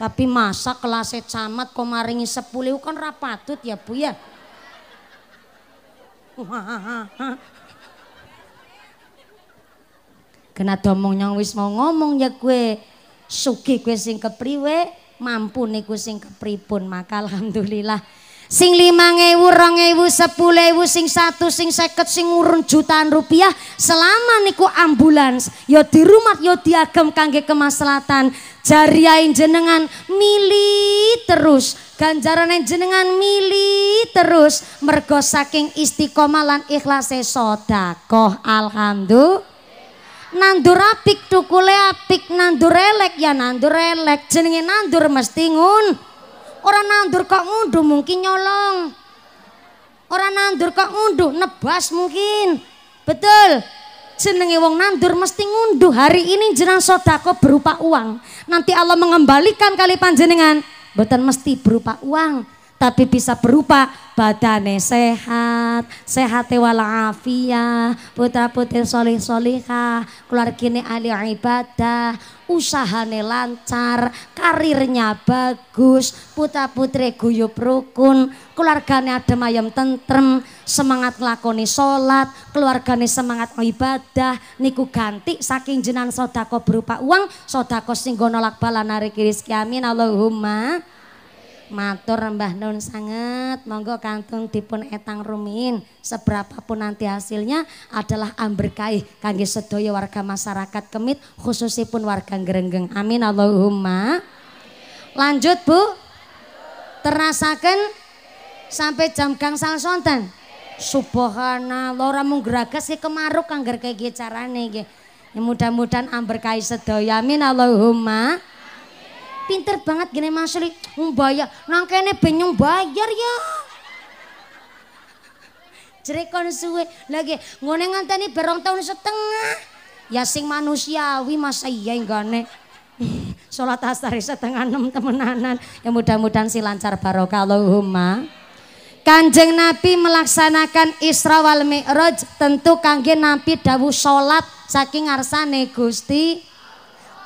Tapi masa kelas camat kok maringi sepuluh kan rapatut ya, Bu ya. Kena domong nyong wis mau ngomong ya gue. Suki gue sing kepriwe, mampu niku sing kepripun. Maka alhamdulillah sing lima 5000, 2000, 10000, sing satu sing seket sing urun jutaan rupiah selama niku ambulans yo ya di rumah ya diagem kangge kemaslahatan. Jariain jenengan mili terus, ganjaran jenengan mili terus mergo saking istiqomah lan ikhlase sedekah. Alhamdulillah nandur apik tukule apik nandur elek ya nandur elek jenenge nandur mesti ngun orang nandur kok ngunduh mungkin nyolong orang nandur kok ngunduh nebas mungkin betul jenenge wong nandur mesti ngunduh hari ini jenang sodako berupa uang nanti Allah mengembalikan kali panjenengan betul mesti berupa uang tapi bisa berupa badane sehat, sehat walafiat, putra putri solih solihah, ini ahli ibadah, usahane lancar, karirnya bagus, putra putri guyup rukun, keluarganya ada ayam tentrem, semangat lakoni sholat, keluarganya semangat ibadah, niku ganti saking jenang sodako berupa uang, sodako singgono lakbala narikiris narik rizki amin Allahumma. Matur Mbah Nun sangat, monggo kantung dipun etang rumin. Seberapa pun nanti hasilnya adalah amberkai kangge sedoyo warga masyarakat Kemit khususipun warga ngerenggeng. Amin Allahumma. Lanjut Bu. Terasakan sampai jam gangsal sonten. Subhanallah orang mung si kemaruk kangger kayak carane iki. Mudah-mudahan amberkai sedoyo. Amin Allahumma pinter banget gini Mas Li. Mbayar, nangkene penyumbayar bayar ya. Jrekon suwe lagi ngone ngantani berong tahun setengah. Ya sing manusiawi masa ah, iya enggane. Sholat asar setengah enam temenanan. Ya mudah-mudahan si lancar barokah Allahumma. Kanjeng Nabi melaksanakan Isra wal Mi'raj tentu kangge Nabi dawuh sholat saking ngarsane Gusti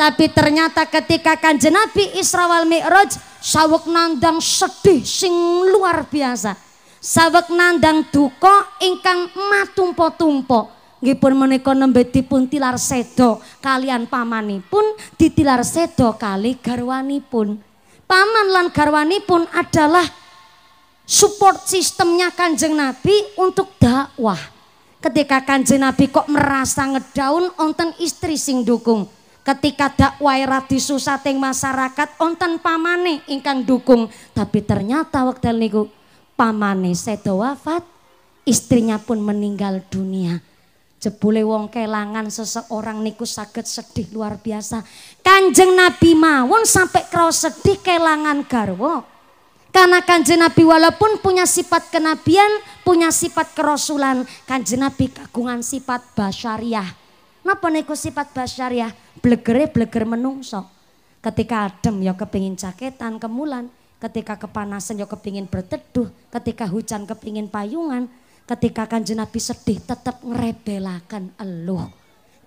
tapi ternyata ketika kanjeng Nabi Isra wal Mi'raj sawek nandang sedih sing luar biasa sawek nandang duka ingkang matumpo-tumpo nggih pun menika nembe dipun tilar sedo kalian pamanipun ditilar sedo kali garwanipun paman lan garwanipun adalah support sistemnya kanjeng Nabi untuk dakwah ketika kanjeng Nabi kok merasa ngedaun onten istri sing dukung ketika dakwah radi susah masyarakat onten pamane ingkang dukung tapi ternyata waktu niku pamane sedo wafat istrinya pun meninggal dunia jebule wong kelangan seseorang niku sakit sedih luar biasa kanjeng nabi mawon sampai kraos sedih kelangan garwo karena kanjeng nabi walaupun punya sifat kenabian punya sifat kerosulan kanjeng nabi kagungan sifat basyariah Napa niku sifat basyariah? blegere bleger menungso. Ketika adem ya kepingin caketan kemulan. Ketika kepanasan ya kepingin berteduh, ketika hujan kepingin payungan, ketika kanjeng Nabi sedih tetap ngerebelakan eluh.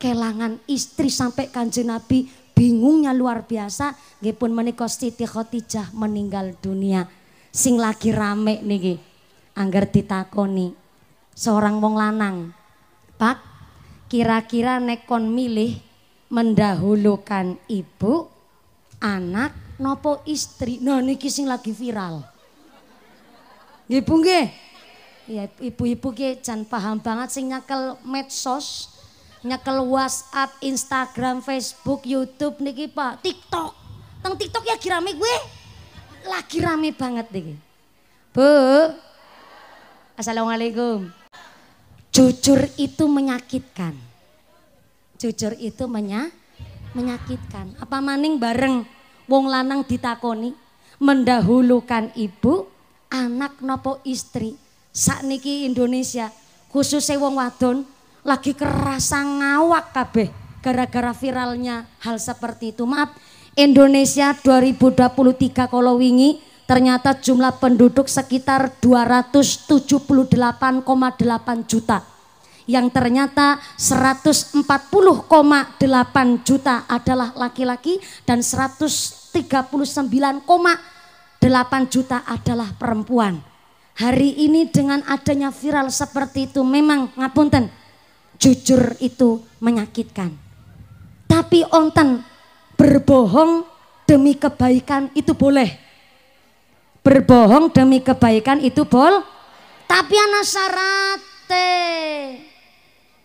Kelangan istri sampai kanjeng Nabi bingungnya luar biasa. Gipun menikah Siti Khotijah meninggal dunia. Sing lagi rame niki. anggar ditakoni seorang wong lanang. Pak, kira-kira nekon milih mendahulukan ibu, anak, nopo istri. Nah niki sing lagi viral. ibu nge? Ya ibu-ibu ki jan paham banget sih nyakel medsos, nyakel WhatsApp, Instagram, Facebook, YouTube niki Pak, TikTok. Teng TikTok ya kirami gue. Ya? Lagi rame banget niki. Bu. Assalamualaikum. Jujur itu menyakitkan jujur itu menya, menyakitkan. Apa maning bareng wong lanang ditakoni mendahulukan ibu, anak nopo istri. niki Indonesia khususnya wong wadon lagi kerasa ngawak kabeh gara-gara viralnya hal seperti itu. Maaf, Indonesia 2023 kalau wingi ternyata jumlah penduduk sekitar 278,8 juta yang ternyata 140,8 juta adalah laki-laki dan 139,8 juta adalah perempuan. Hari ini dengan adanya viral seperti itu memang ngapunten jujur itu menyakitkan. Tapi onten berbohong demi kebaikan itu boleh. Berbohong demi kebaikan itu bol. tapi ana syaratte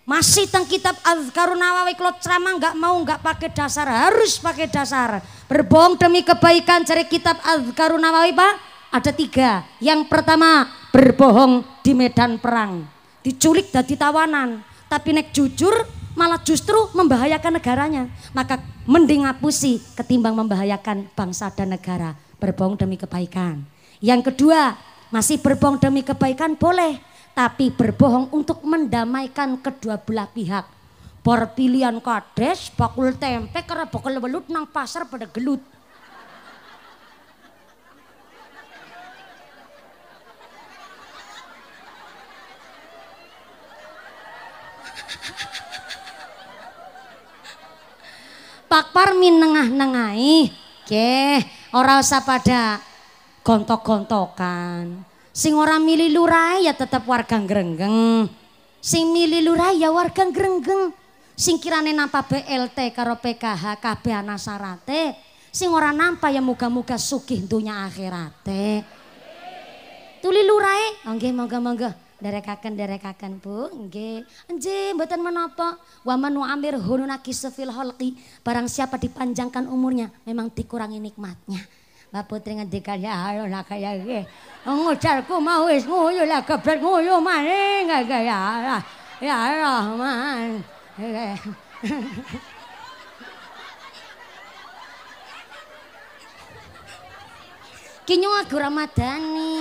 masih tang kitab al Nawawi kalau ceramah nggak mau nggak pakai dasar harus pakai dasar. Berbohong demi kebaikan cari kitab al Nawawi pak ada tiga. Yang pertama berbohong di medan perang diculik dan ditawanan tapi nek jujur malah justru membahayakan negaranya maka mending ngapusi ketimbang membahayakan bangsa dan negara berbohong demi kebaikan yang kedua masih berbohong demi kebaikan boleh tapi berbohong untuk mendamaikan kedua belah pihak. Pilihan kades, bakul tempe, karena bakul belut nang pasar pada gelut. Pak Parmin nengah nengai, keh orang usah pada gontok-gontokan. Sing orang milih lurah ya tetap warga Grenggeng. Sing milih lurah ya warga Grenggeng. Sing kirane nampa BLT karo PKH kabeh ana syarate. Sing ora nampa ya muga-muga sugih dunya akhirate. Tuli lurae, oh nggih monggo-monggo. Derekaken derekaken Bu, nggih. Enje mboten menapa. Wa man amir hununaki sefil holqi. Barang siapa dipanjangkan umurnya memang dikurangi nikmatnya putri ngendikan ya halo lah kaya iki. Ngujarku mau wis nguyu lah gebret nguyu maning kaya Allah. Ya Rahman. Kinyo aku Ramadhani.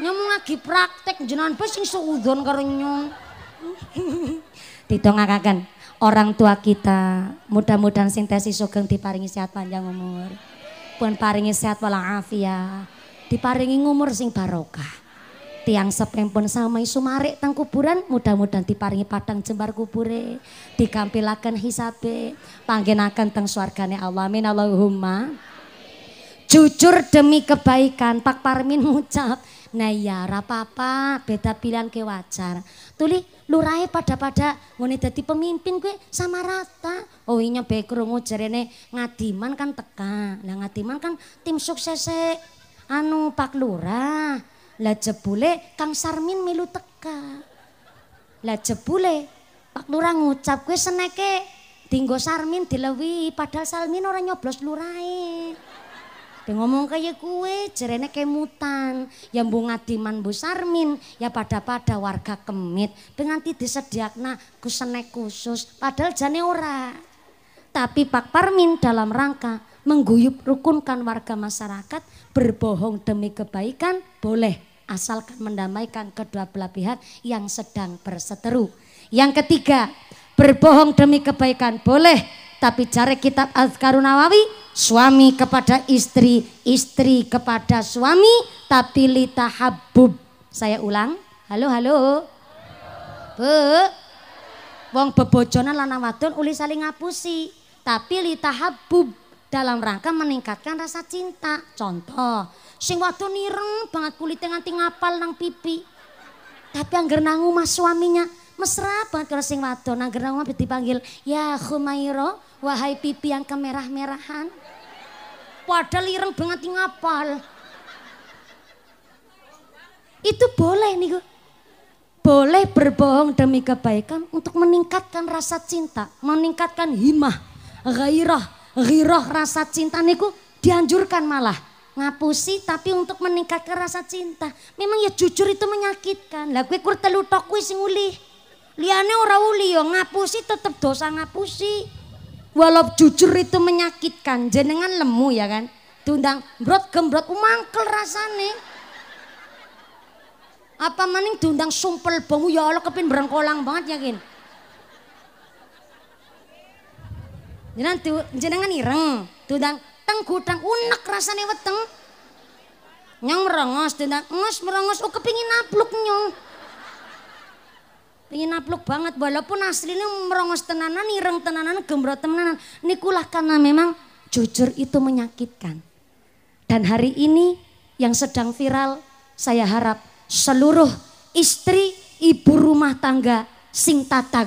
Nyomu lagi praktek jenengan pas sing seudon karo nyong. ngakakan orang tua kita, mudah-mudahan sintesi sugeng diparingi sehat panjang umur pun paringi sehat walafiat. Diparingi ngumur sing barokah. Tiang sepempun samai sumarik tang kuburan mudah-mudahan diparingi padang jembar kubure. Dikampilakan hisabe. Panggenakan tang suargane Allah. Amin Allahumma. Jujur demi kebaikan. Pak Parmin ngucap Nah iya, rapapa, beda pilihan ke wajar. Tuli lurai pada-pada ngone dadi pemimpin gue sama rata. Oh iya bae krungu jarene ngadiman kan teka. Lah ngadiman kan tim sukses e. anu Pak Lurah. Lah jebule Kang Sarmin milu teka. Lah jebule Pak Lurah ngucap gue seneke tinggo Sarmin dilewi padahal Sarmin orang nyoblos lurai. Dia ngomong kayak kue jerene mutan, Ya bunga ngadiman bu sarmin. Ya pada-pada warga kemit. disediak disediakna kusenek khusus. Padahal jane ora. Tapi Pak Parmin dalam rangka mengguyup rukunkan warga masyarakat berbohong demi kebaikan boleh asalkan mendamaikan kedua belah pihak yang sedang berseteru. Yang ketiga, berbohong demi kebaikan boleh tapi jare kitab Azkarun Nawawi suami kepada istri, istri kepada suami tapi lita habub. Saya ulang. Halo, halo. Bu. Wong bebojonan lanang wadon uli saling ngapusi, tapi lita habub dalam rangka meningkatkan rasa cinta. Contoh, sing waktu nireng banget kulitnya nganti ngapal nang pipi. Tapi yang gernangu mas suaminya mesra banget kalau sing wadon gerang omah dipanggil ya Khumaira wahai pipi yang kemerah-merahan padahal ireng banget ngapal itu boleh nih gue boleh berbohong demi kebaikan untuk meningkatkan rasa cinta, meningkatkan himah, gairah, girah rasa cinta niku dianjurkan malah ngapusi tapi untuk meningkatkan rasa cinta. Memang ya jujur itu menyakitkan. Lah gue kurtelu telu tok liane ora uli yo ya, ngapusi tetep dosa ngapusi walau jujur itu menyakitkan jenengan lemu ya kan tundang brot gembrot umangkel rasane apa maning tundang sumpel bongu ya Allah kepin berengkolang banget yakin jenengan tu, jenengan ireng tundang teng gudang unek rasane weteng nyong merengos tundang ngos merengos oh kepingin napluk nyong ini napluk banget walaupun aslinya merongos tenanan ireng tenanan gembrot tenanan nikulah karena memang jujur itu menyakitkan dan hari ini yang sedang viral saya harap seluruh istri ibu rumah tangga sing tatag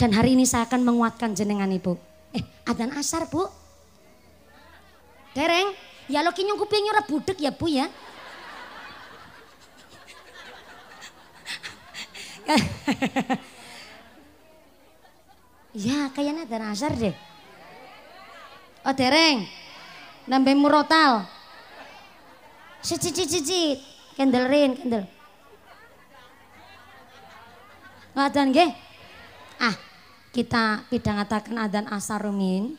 dan hari ini saya akan menguatkan jenengan ibu eh adan asar bu dereng ya lo kinyung nyurah budek ya bu ya ya kayaknya ada nazar deh. Oh dereng, nambah murotal. cici cici, kendel rin, kendel. Ngadan ge? Ah, kita pidhangataken adan asar rumin.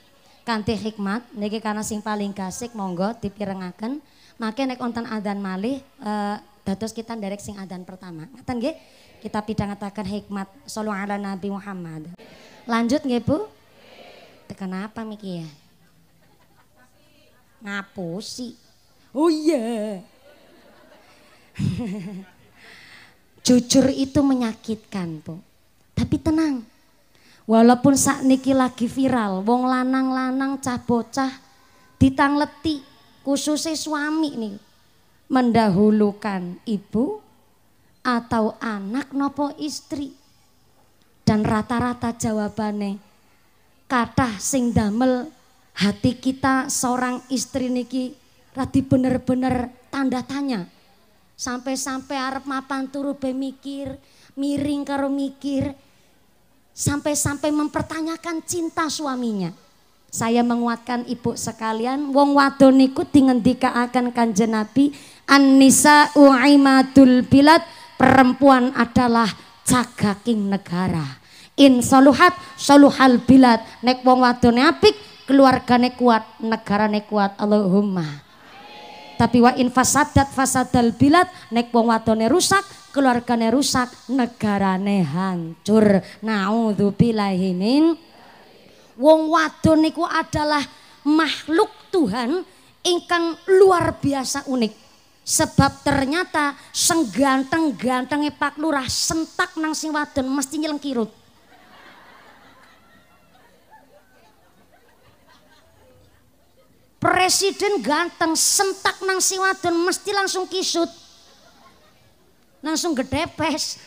kantih hikmat niki karena sing paling kasik monggo dipirengaken. Makanya nek onten adan malih eh, dados kita nderek sing adzan pertama. Ngaten nggih? Kita pidhangetaken hikmat sallu ala Nabi Muhammad. Lanjut nggih, Bu? Tekan apa miki ya? Ngapusi. Oh iya. Yeah. Jujur itu menyakitkan, Bu. Tapi tenang. Walaupun saat niki lagi viral, wong lanang-lanang cah bocah ditangleti khususnya suami nih mendahulukan ibu atau anak nopo istri dan rata-rata jawabane kata sing damel hati kita seorang istri niki rati bener-bener tanda tanya sampai-sampai arep mapan turu pemikir miring karo mikir sampai-sampai mempertanyakan cinta suaminya saya menguatkan ibu sekalian wong wadon niku akan kanjen Nabi An-nisa bilad perempuan adalah cagaking negara. In soluhat soluhal bilad nek wong wadone apik keluargane kuat negarane kuat Allahumma. Tapi wa in fasadat fasadal bilad nek wong wadone rusak keluargane rusak negarane hancur. Nauzubillahi min wong wadone ku adalah makhluk Tuhan ingkang luar biasa unik. Sebab ternyata sengganteng-gantengnya Pak Lurah sentak nang sing wadon mesti nyeleng kirut. Presiden ganteng sentak nang sing wadon mesti langsung kisut. Langsung gedepes.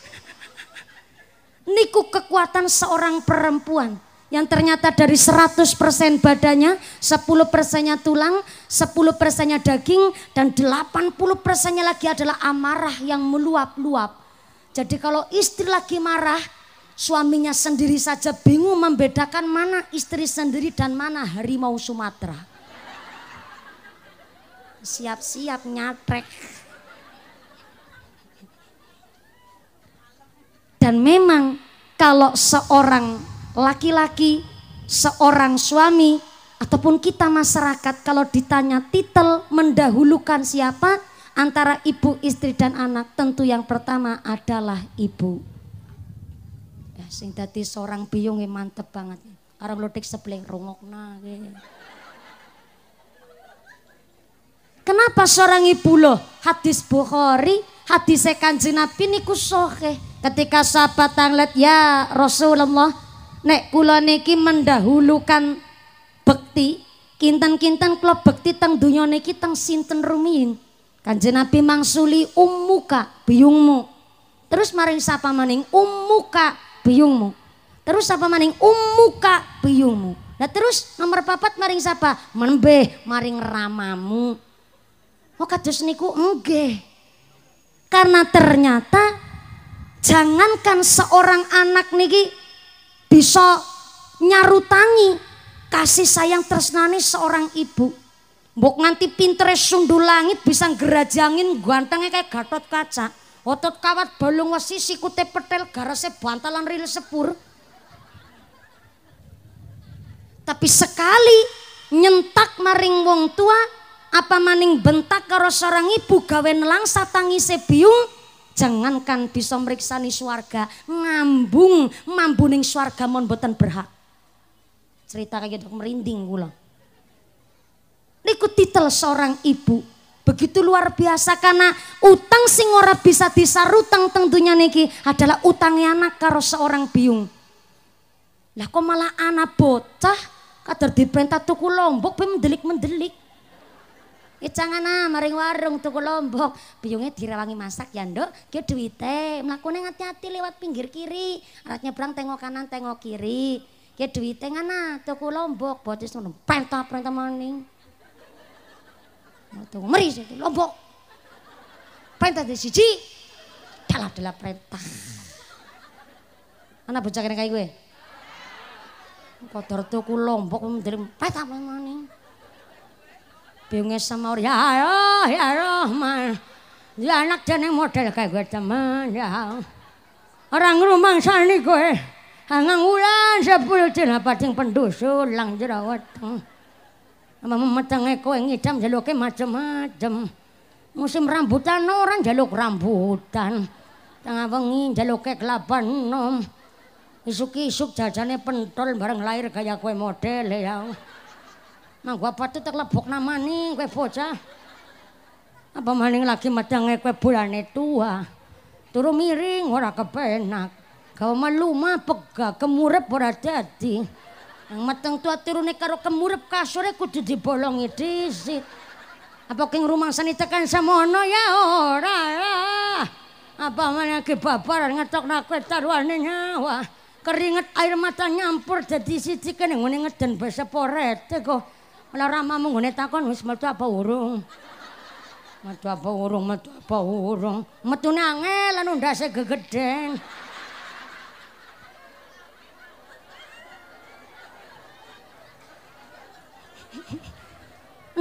Niku kekuatan seorang perempuan yang ternyata dari 100% badannya, 10 persennya tulang, 10 persennya daging, dan 80 persennya lagi adalah amarah yang meluap-luap. Jadi kalau istri lagi marah, suaminya sendiri saja bingung membedakan mana istri sendiri dan mana harimau Sumatera. Siap-siap nyatrek. Dan memang kalau seorang laki-laki, seorang suami, ataupun kita masyarakat kalau ditanya titel mendahulukan siapa antara ibu, istri, dan anak, tentu yang pertama adalah ibu. Ya, sing dadi seorang biyung ya mantep banget. Orang lodik sebelah rungokna. Ya. Kenapa seorang ibu loh? Hadis Bukhari, hadis kanjeng Nabi niku sahih. Ketika sahabat tanglet ya Rasulullah nek kula niki mendahulukan bekti kinten-kinten kula bekti teng dunia niki teng sinten rumiyin Kanjeng Nabi mangsuli ummuka biyungmu terus maring sapa maning ummuka biyungmu terus sapa maning ummuka biyungmu nah terus nomor papat maring sapa menbeh maring ramamu oh kados niku nggih karena ternyata jangankan seorang anak niki bisa nyarutangi kasih sayang tresnani seorang ibu. Mbok nganti pintere sundu langit bisa gerajangin gantengnya kayak gatot kaca. Otot kawat balung wasi sikute petel garase bantalan ril sepur. Tapi sekali nyentak maring wong tua apa maning bentak karo seorang ibu gawe nelangsa tangi biung jangankan bisa meriksani suarga, ngambung mambuning swarga mon boten berhak cerita kayak gitu merinding gula. niku titel seorang ibu begitu luar biasa karena utang sing ora bisa disarutang tentunya niki adalah utangnya anak karo seorang biung lah kok malah anak bocah kader diperintah tuku lombok pe mendelik mendelik Kecangana ah, maring warung tuku lombok, biyunge direwangi masak ya, Nduk. Ki duwite, mlakune ngati-ati lewat pinggir kiri, arep nyebrang tengok kanan, tengok kiri. Ki duwite ngana ah, tuku lombok, bocis ngono pentap-pentap maning. Mau tuku meri sik lombok. Pentas di siji. Dalah dalah perintah. Ana bocah kene kae kowe. Kodor tuku lombok, mendeling pentap maning. bingung sama orang ya Allah ya Rahman ya anak jadi model kayak gue teman ya orang rumah sana gue hangang ulan sepuluh jenah pating pendusul lang jerawat hmm. sama mematang eko yang hitam jaluknya macem-macem musim rambutan orang jaluk rambutan tengah wengi jaluknya kelapan nom isuk-isuk jajane pentol bareng lahir kayak gue model ya Nang gua pati tak lebok nih, kue bocah. Apa maning lagi kue bulan bulane tua. Turu miring ora kepenak. malu mah pega kemurep ora jadi. Yang mateng tua turune karo kemurep kasure kudu dibolongi disit. Apa king sani tekan semono ya ora. ora. Ya. apa mana ke babaran ngetok nak kue taruhane nyawa Keringat air mata nyampur jadi sisi kene ngene ngeden basa porete kok Lara mah munggune takon wis metu apa urung. Metu apa urung, metu apa urung. Metu nangel anu ndase gegeden.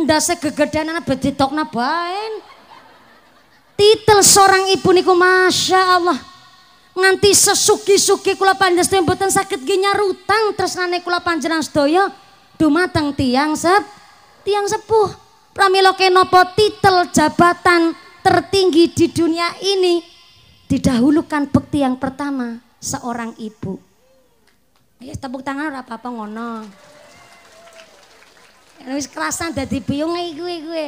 ndase anak ana beditokna baen. Titel seorang ibu niku Masya Allah. Nganti sesuki-suki kula panjenengan mboten saged terus tresnane kula panjenengan sedaya dumateng tiang sep tiang sepuh pramilo kenopo titel jabatan tertinggi di dunia ini didahulukan bekti yang pertama seorang ibu ya tepuk tangan ora apa-apa ngono wis kerasan dadi biung gue eh, eh. gue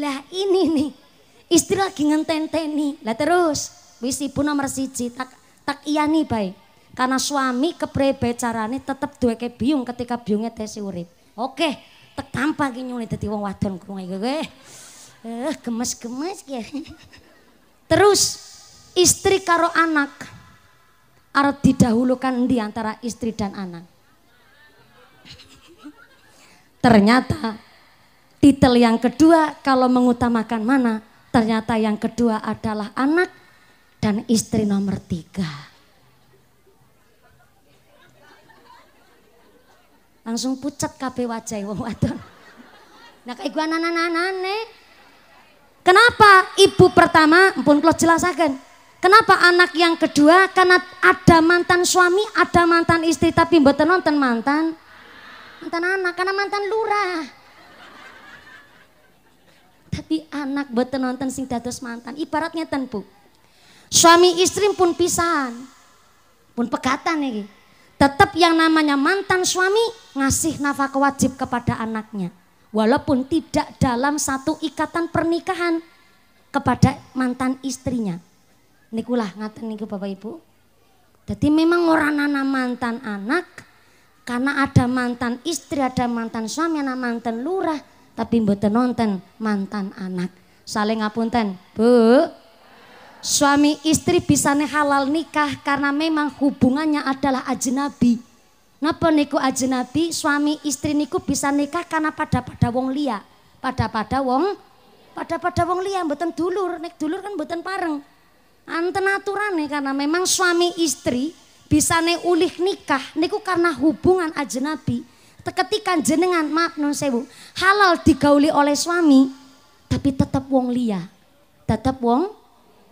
lah ini nih istri lagi ngenten-teni, lah terus wis ibu nomor siji tak tak iya nih baik karena suami keprebe carane tetep ke biung ketika biungnya tesi urip. Oke, tekan pagi nyuli tadi wong wadon krungu iki Eh, gemes-gemes ya. Terus istri karo anak arti didahulukan di antara istri dan anak. Ternyata titel yang kedua kalau mengutamakan mana, ternyata yang kedua adalah anak dan istri nomor tiga. langsung pucat kabeh wajah wong wadon. Nah kayak gua nananane, Kenapa ibu pertama pun kalau jelasakan. Kenapa anak yang kedua karena ada mantan suami, ada mantan istri tapi mboten nonton mantan. Mantan anak karena mantan lurah. Tapi anak mboten nonton sing dados mantan. Ibaratnya ten Bu. Suami istri pun pisahan. Pun pegatan iki. Ya Tetap yang namanya mantan suami ngasih nafkah wajib kepada anaknya. Walaupun tidak dalam satu ikatan pernikahan kepada mantan istrinya. Nikulah ngaten niku Bapak Ibu. Jadi memang orang anak mantan anak karena ada mantan istri, ada mantan suami, ada mantan lurah, tapi mboten nonton mantan anak. Saling ngapunten, Bu suami istri nih halal nikah karena memang hubungannya adalah ajnabi. Napa niku ajnabi? Suami istri niku bisa nikah karena pada pada wong lia, Pada pada wong pada pada wong liya mboten dulur, nek dulur kan mboten pareng. Anten nih karena memang suami istri bisa nih ulih nikah niku karena hubungan ajnabi. Ketika jenengan maaf non sewu halal digauli oleh suami tapi tetap wong lia, Tetap wong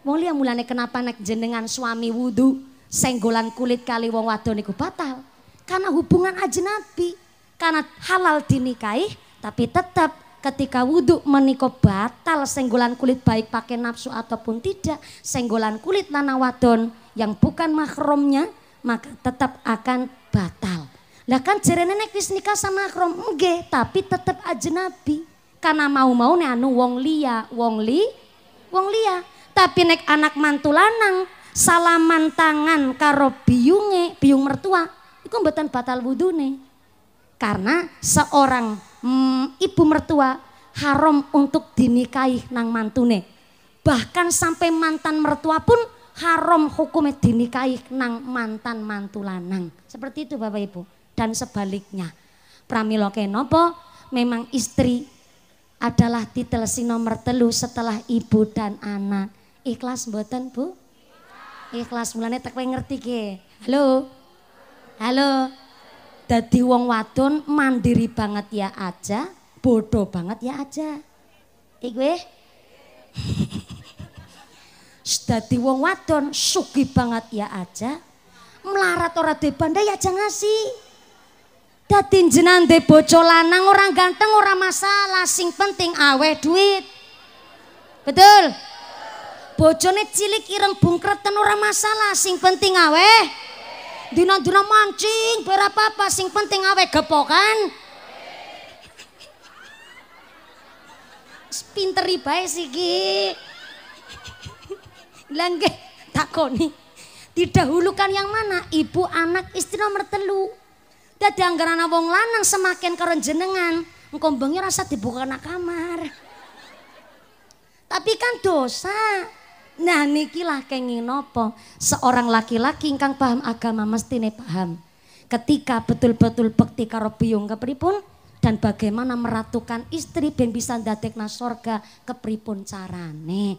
Wong liya mulane kenapa nek jenengan suami wudhu, senggolan kulit kali wong wadon niku batal. Karena hubungan nabi, karena halal dinikahi tapi tetap ketika wudhu meniko batal senggolan kulit baik pakai nafsu ataupun tidak senggolan kulit lana wadon yang bukan mahromnya maka tetap akan batal lah kan jerene nek wis nikah sama makrom, nggih tapi tetap nabi karena mau-mau nih anu wong lia, wong li wong lia. Tapi nek anak mantu lanang salaman tangan karo biyunge, biung mertua, iku mboten batal nih. Karena seorang mm, ibu mertua haram untuk dinikahi nang mantune. Bahkan sampai mantan mertua pun haram hukumnya dinikahi nang mantan mantu lanang. Seperti itu Bapak Ibu. Dan sebaliknya. Pramiloke nopo memang istri adalah titel si nomor telu setelah ibu dan anak. Ikhlas mboten Bu? Ikhlas mulanya tak ngerti ke, Halo. Halo. Dadi wong wadon mandiri banget ya aja, bodoh banget ya aja. Iku Dadi wong wadon suki banget ya aja, melarat ora debanda ya jangan sih, Dadi jenengan ndek bojo lanang orang ganteng orang masalah, sing penting aweh duit. Betul? bojone cilik ireng bungkreten ora masalah sing penting awe dina-dina mancing berapa apa sing penting awe gepokan pinter ibae siki langge takoni didahulukan yang mana ibu anak istri nomor telu dadi anggaran wong lanang semakin karo jenengan engko bengi rasa dibuka kamar tapi kan dosa Nah niki lah kenging nopo. Seorang laki-laki ingkang paham agama mesti nih paham. Ketika betul-betul bekti karo biung kepripun dan bagaimana meratukan istri ben bisa na sorga kepripun carane.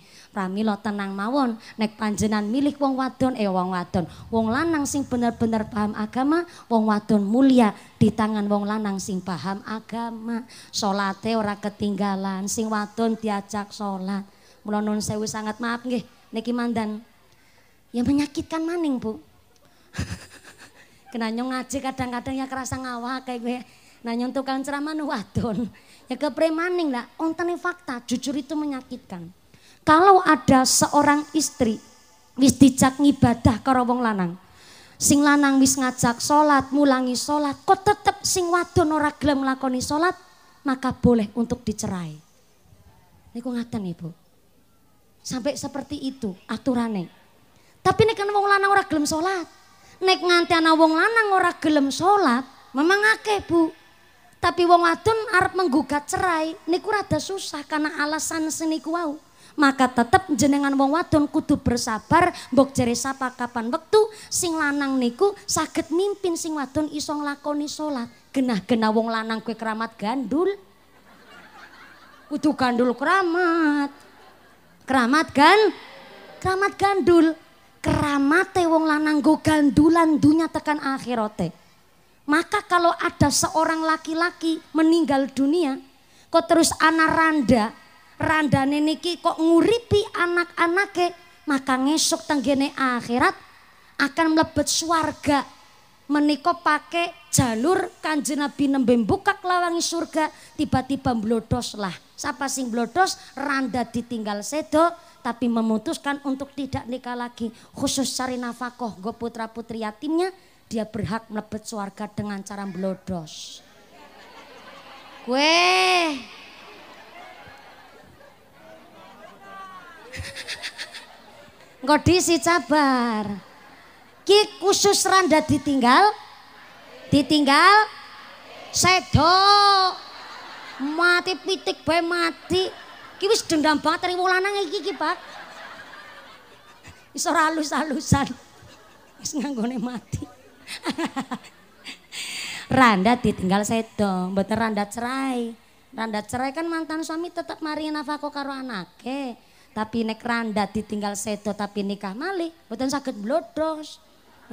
lo tenang mawon, nek panjenan milik wong wadon eh wong wadon. Wong lanang sing bener-bener paham agama, wong wadon mulia di tangan wong lanang sing paham agama. Solate ora ketinggalan, sing wadon diajak solat. Mula non sewu sangat maaf nggih niki mandan. Ya menyakitkan maning, Bu. Kenanyong ngaji kadang-kadang ya kerasa ngawak kayak gue. Nanyong tukang ceramah nu wadon. Ya maning lah, onteni fakta, jujur itu menyakitkan. Kalau ada seorang istri wis dijak ngibadah karo wong lanang. Sing lanang wis ngajak salat, mulangi salat, kok tetep sing wadon ora gelem nglakoni salat, maka boleh untuk dicerai. Niku ngaten Ibu. Sampai seperti itu aturannya. Tapi nek wong lanang ora gelem salat. Nek nganti ana wong lanang ora gelem salat, memang akeh, Bu. Tapi wong wadon arep menggugat cerai niku rada susah karena alasan seniku wau. Maka tetap jenengan wong wadon kudu bersabar mbok jere sapa kapan waktu sing lanang niku sakit mimpin sing wadon iso nglakoni salat. Genah-genah wong lanang kue keramat gandul. Kudu gandul keramat. Keramat kan Keramat gandul. Keramate wong lanang go gandulan dunia tekan akhirote Maka kalau ada seorang laki-laki meninggal dunia, kok terus anak randa, randa neneki kok nguripi anak-anake, maka ngesuk tenggene akhirat akan melebet suarga meniko pakai jalur kanjeng Nabi nembe buka lawangi surga tiba-tiba blodos lah siapa sing blodos randa ditinggal sedo tapi memutuskan untuk tidak nikah lagi khusus cari nafkah go putra putri yatimnya dia berhak melebet surga dengan cara mblodos gue Ngodi disi cabar. Ki khusus randa ditinggal ditinggal sedo mati pitik bae mati. Ki wis dendam banget ring lanang iki ki, Pak. Wis halus-halusan. Wis nganggone mati. randa ditinggal sedo, mboten randa cerai. Randa cerai kan mantan suami tetap mari nafako karo anake. Tapi nek randa ditinggal sedo tapi nikah malih, mboten saged blodos.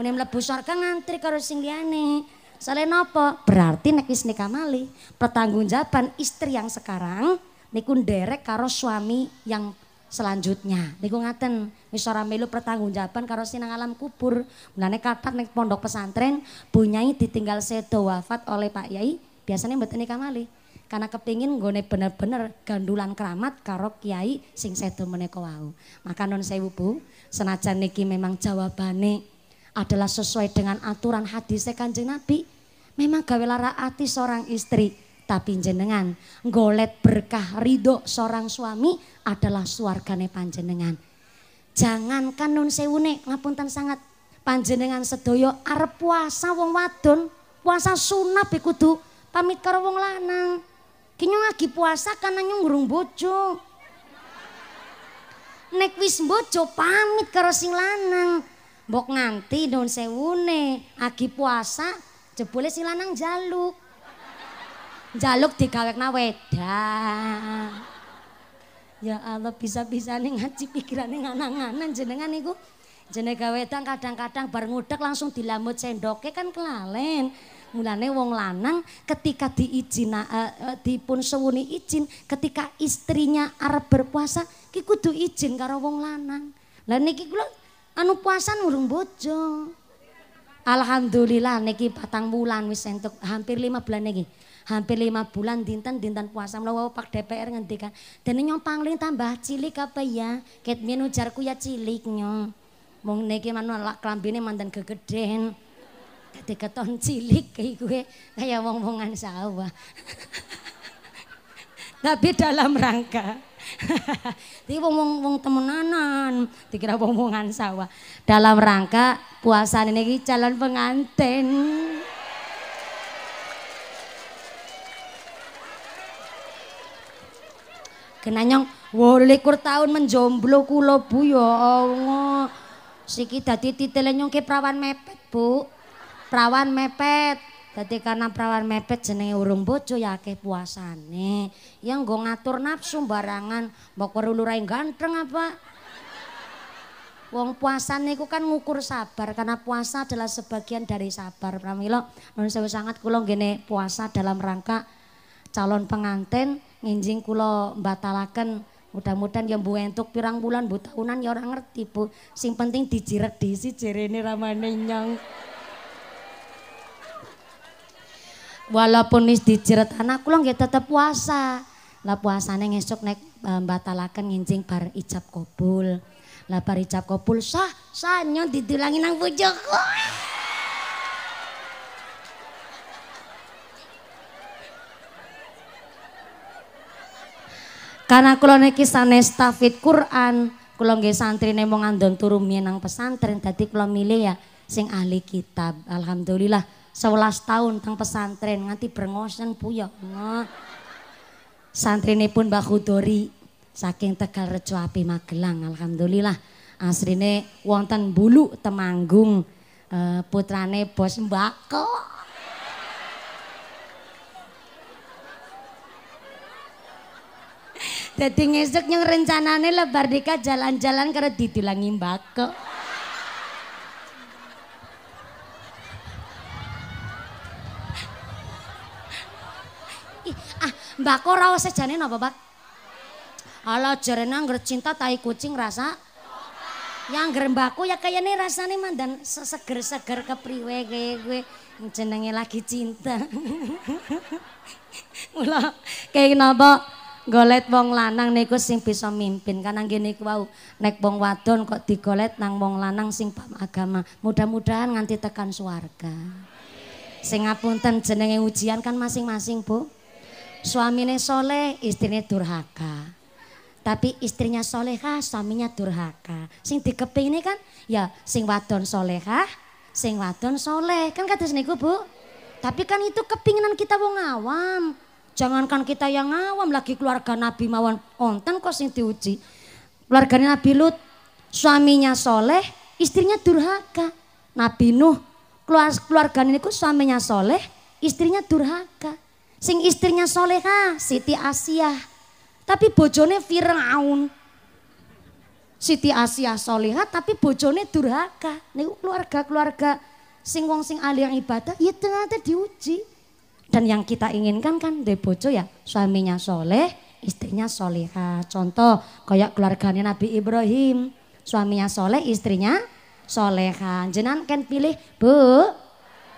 Mene mlebu surga ngantri karo sing liyane. Soale nopo? Berarti nek wis nikah malih, pertanggungjawaban istri yang sekarang niku nderek karo suami yang selanjutnya. Niku ngaten, wis ora melu pertanggungjawaban karo sinang alam kubur. Mulane kathah nek pondok pesantren bunyai ditinggal sedo wafat oleh Pak Yai, biasanya mboten nikah malih. karena kepingin gue bener-bener gandulan keramat karo kiai sing sedo menekowau wau. Maka non sewu Bu, senajan niki memang jawabane adalah sesuai dengan aturan hadis kanjeng Nabi. Memang gawe lara ati seorang istri, tapi jenengan golet berkah ridho seorang suami adalah suargane panjenengan. Jangan kanun sewune ngapunten sangat panjenengan sedoyo arep puasa wong wadon, puasa sunah kudu pamit karo wong lanang. Kini lagi puasa karena nyunggrung bojo. Nek wis bojo pamit karo sing lanang. Mbok nganti daun sewune, agi puasa jebule si lanang jaluk. Jaluk na weda. Ya Allah bisa-bisa nih ngaji pikirannya nganang-nganang jenengan niku. jeneng wedang kadang-kadang bar ngudek langsung dilamut sendoknya kan kelalen. Mulane wong lanang ketika diizin uh, eh, uh, eh, dipun sewuni izin ketika istrinya arep berpuasa ki kudu izin karo wong lanang. Lah niki kula anu puasan urung bojo. Alhamdulillah niki patang bulan wis entuk hampir lima bulan niki. Hampir lima bulan dinten dinten puasa melawa Pak DPR ngendikan. Dene nyong pangling tambah cilik apa ya? Ket mien ujarku ya cilik nyong. Mung niki manut lak klambine mantan gegeden. Dadi keton cilik kayak gue kayak wong-wongan sawah. Tapi dalam rangka tapi wong wong temenanan, dikira wong wongan sawah. Dalam rangka puasa ini calon pengantin. Kenanyong wolikur tahun menjomblo kulo Bu ya Allah. Siki dadi titelnya nyong ke perawan mepet, Bu. Perawan mepet. Dadi karena perawan mepet jenenge urung bojo ya akeh puasane. yang nggo ngatur nafsu barangan, mbok weruh ganteng apa? Wong puasa niku kan ngukur sabar karena puasa adalah sebagian dari sabar. Pramilo. Ya, Menurut sewu sangat kula gini puasa dalam rangka calon pengantin nginjing kula batalakan, mudah-mudahan yang bu entuk pirang bulan bu tahunan ya orang ngerti bu sing penting dijiret si jerene ramane nyang walaupun wis dijeret anak kula nggih tetep puasa. Lah puasane ngesuk nek eh, mbatalaken nginjing bar ijab kabul. Lah bar ijab kabul sah sanyo didulangi nang bojoku. Karena kula niki sanes tafid Quran, kula nggih santrine mung ngandon turu nang pesantren dadi kula milih ya sing ahli kitab. Alhamdulillah sebelas tahun tang pesantren nganti berngosen puya nah. santrine pun Mbah Hudori saking Tegal Rejo Api Magelang alhamdulillah asrine wonten bulu temanggung e, putrane bos mbako Jadi ngesek yang rencananya lebar dika jalan-jalan karena didulangi mbako. Mbako rawa sejane napa, Pak? Ala jarene anggar cinta tai kucing rasa yang ya, gerembaku ya kayaknya rasanya mandan seger-seger kepriwe kayak gue jenenge lagi cinta mula kayak kenapa golet wong lanang niku sing bisa mimpin kanang gini wau nek wong wadon kok digolet nang wong lanang sing paham agama mudah-mudahan nganti tekan suarga sing ngapunten jenenge ujian kan masing-masing bu Suaminya soleh, istrinya durhaka. Tapi istrinya soleha, suaminya durhaka. Sing dikeping ini kan ya sing wadon soleha, sing wadon soleh. Kan kata niku bu. Tapi kan itu kepinginan kita wong ngawam. Jangankan kita yang ngawam lagi keluarga Nabi mawon onten kok sing diuji. Keluarga Nabi Lut, suaminya soleh, istrinya durhaka. Nabi Nuh, keluarga ini suaminya soleh, istrinya durhaka. Sing istrinya soleha, Siti Asia. Tapi bojone Fir'aun. Siti Asia soleha tapi bojone durhaka. Niku keluarga-keluarga sing wong sing ahli yang ibadah ya ternyata diuji. Dan yang kita inginkan kan de bojo ya suaminya soleh, istrinya soleha. Contoh kayak keluarganya Nabi Ibrahim, suaminya soleh, istrinya soleha. Jenan kan pilih bu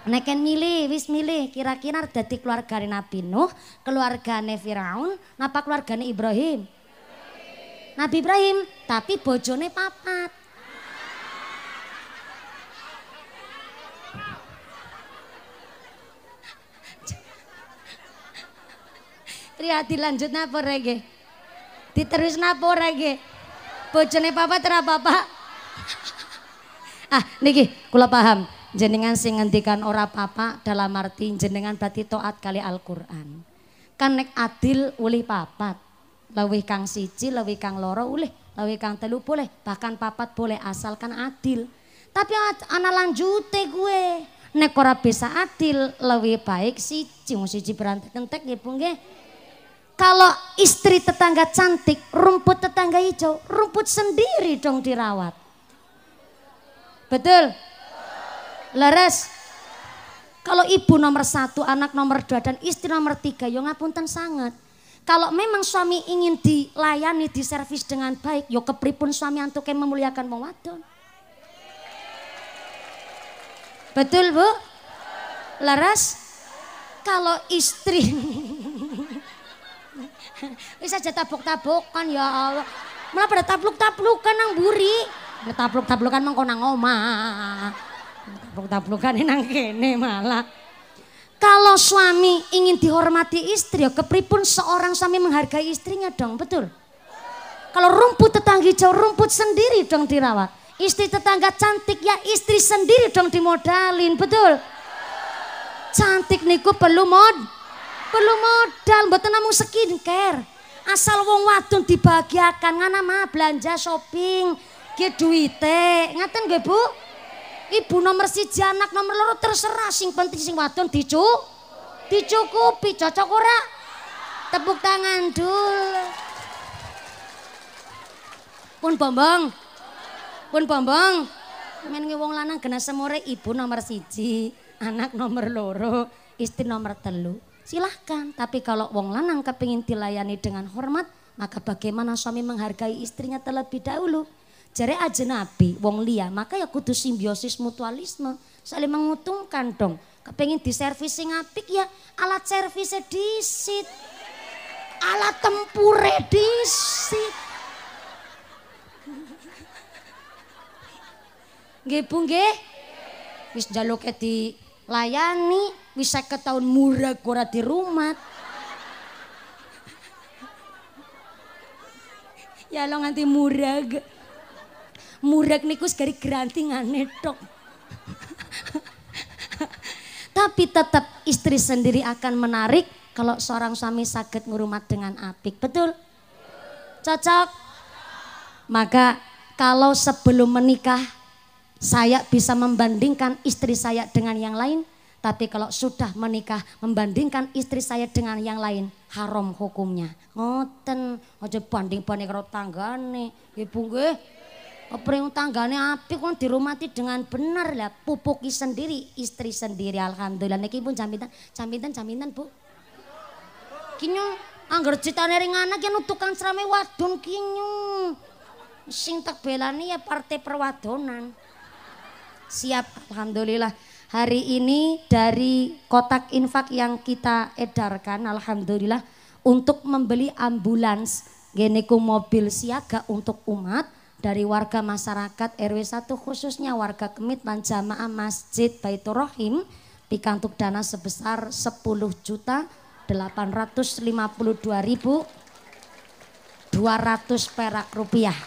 Neken milih, wis milih kira-kira dari keluarga Nabi Nuh, keluarga Firaun, napa keluarga Ibrahim? Ibrahim. Nabi Ibrahim, tapi bojone papat. Triadi lanjut napa rege? Diterus napa rege? Bojone papat terapa apa? Ah, niki kula paham jenengan sing ngendikan ora papa dalam arti jenengan berarti toat kali Al-Qur'an. Kan nek adil ulih papat. Lawih kang siji, lawih kang loro ulih, lawih kang telu boleh, bahkan papat boleh asalkan adil. Tapi ana lanjute gue. Nek ora bisa adil, lawih baik siji, wong siji berantek entek ya Bu Kalau istri tetangga cantik, rumput tetangga hijau, rumput sendiri dong dirawat. Betul? Leres. Kalau ibu nomor satu, anak nomor dua, dan istri nomor tiga, yo ngapunten sangat. Kalau memang suami ingin dilayani, diservis dengan baik, yo kepripun suami antuk yang memuliakan wong Betul bu? Leres? Kalau istri bisa aja tabok-tabokan ya Allah. Malah pada tapluk-taplukan nang buri. Pada tapluk-taplukan mengkonang oma tabluk-tablukan nang kene malah. Kalau suami ingin dihormati istri, ya kepripun seorang suami menghargai istrinya dong, betul? Kalau rumput tetangga hijau, rumput sendiri dong dirawat. Istri tetangga cantik ya istri sendiri dong dimodalin, betul? Cantik niku perlu mod, perlu modal, betul namun skincare. Asal wong wadon dibahagiakan, ngana mah belanja shopping, ke duite, ngaten gue bu? ibu nomor si anak nomor loro terserah sing penting sing wadon dicu dicukupi cocok ora tepuk tangan dulu pun bombong pun bombong main wong lanang kena semore ibu nomor siji anak nomor loro istri nomor telu silahkan tapi kalau wong lanang kepingin dilayani dengan hormat maka bagaimana suami menghargai istrinya terlebih dahulu Jare aja nabi, wong Lia, maka ya kudu simbiosis mutualisme, saling menguntungkan dong. Kepengen diservis sing apik ya alat servisnya disit. Alat tempure disit. Nggih Bu nggih. Wis jaluke dilayani, wis 50 tahun murah ora di rumah. ya lo nganti murag murek niku dari gerantingane tok. Tapi tetap istri sendiri akan menarik kalau seorang suami sakit ngurumat dengan apik. Betul? Cocok? Maka kalau sebelum menikah saya bisa membandingkan istri saya dengan yang lain. Tapi kalau sudah menikah membandingkan istri saya dengan yang lain haram hukumnya. Ngoten aja banding-banding karo tanggane. Ibu gue. Kepring tanggane api kon dirumati dengan benar lah pupuki sendiri, istri sendiri alhamdulillah. Niki pun jaminan, jaminan, jaminan bu. Kinyo angger citane ring anak yang nutukan serame wadon kinyo. Sing tak belani ya partai perwadonan. Siap alhamdulillah. Hari ini dari kotak infak yang kita edarkan alhamdulillah untuk membeli ambulans geniku mobil siaga untuk umat dari warga masyarakat RW 1 khususnya warga Kemit dan jamaah Masjid Baitur Rahim dikantuk dana sebesar 10 juta 852.200 ribu perak rupiah.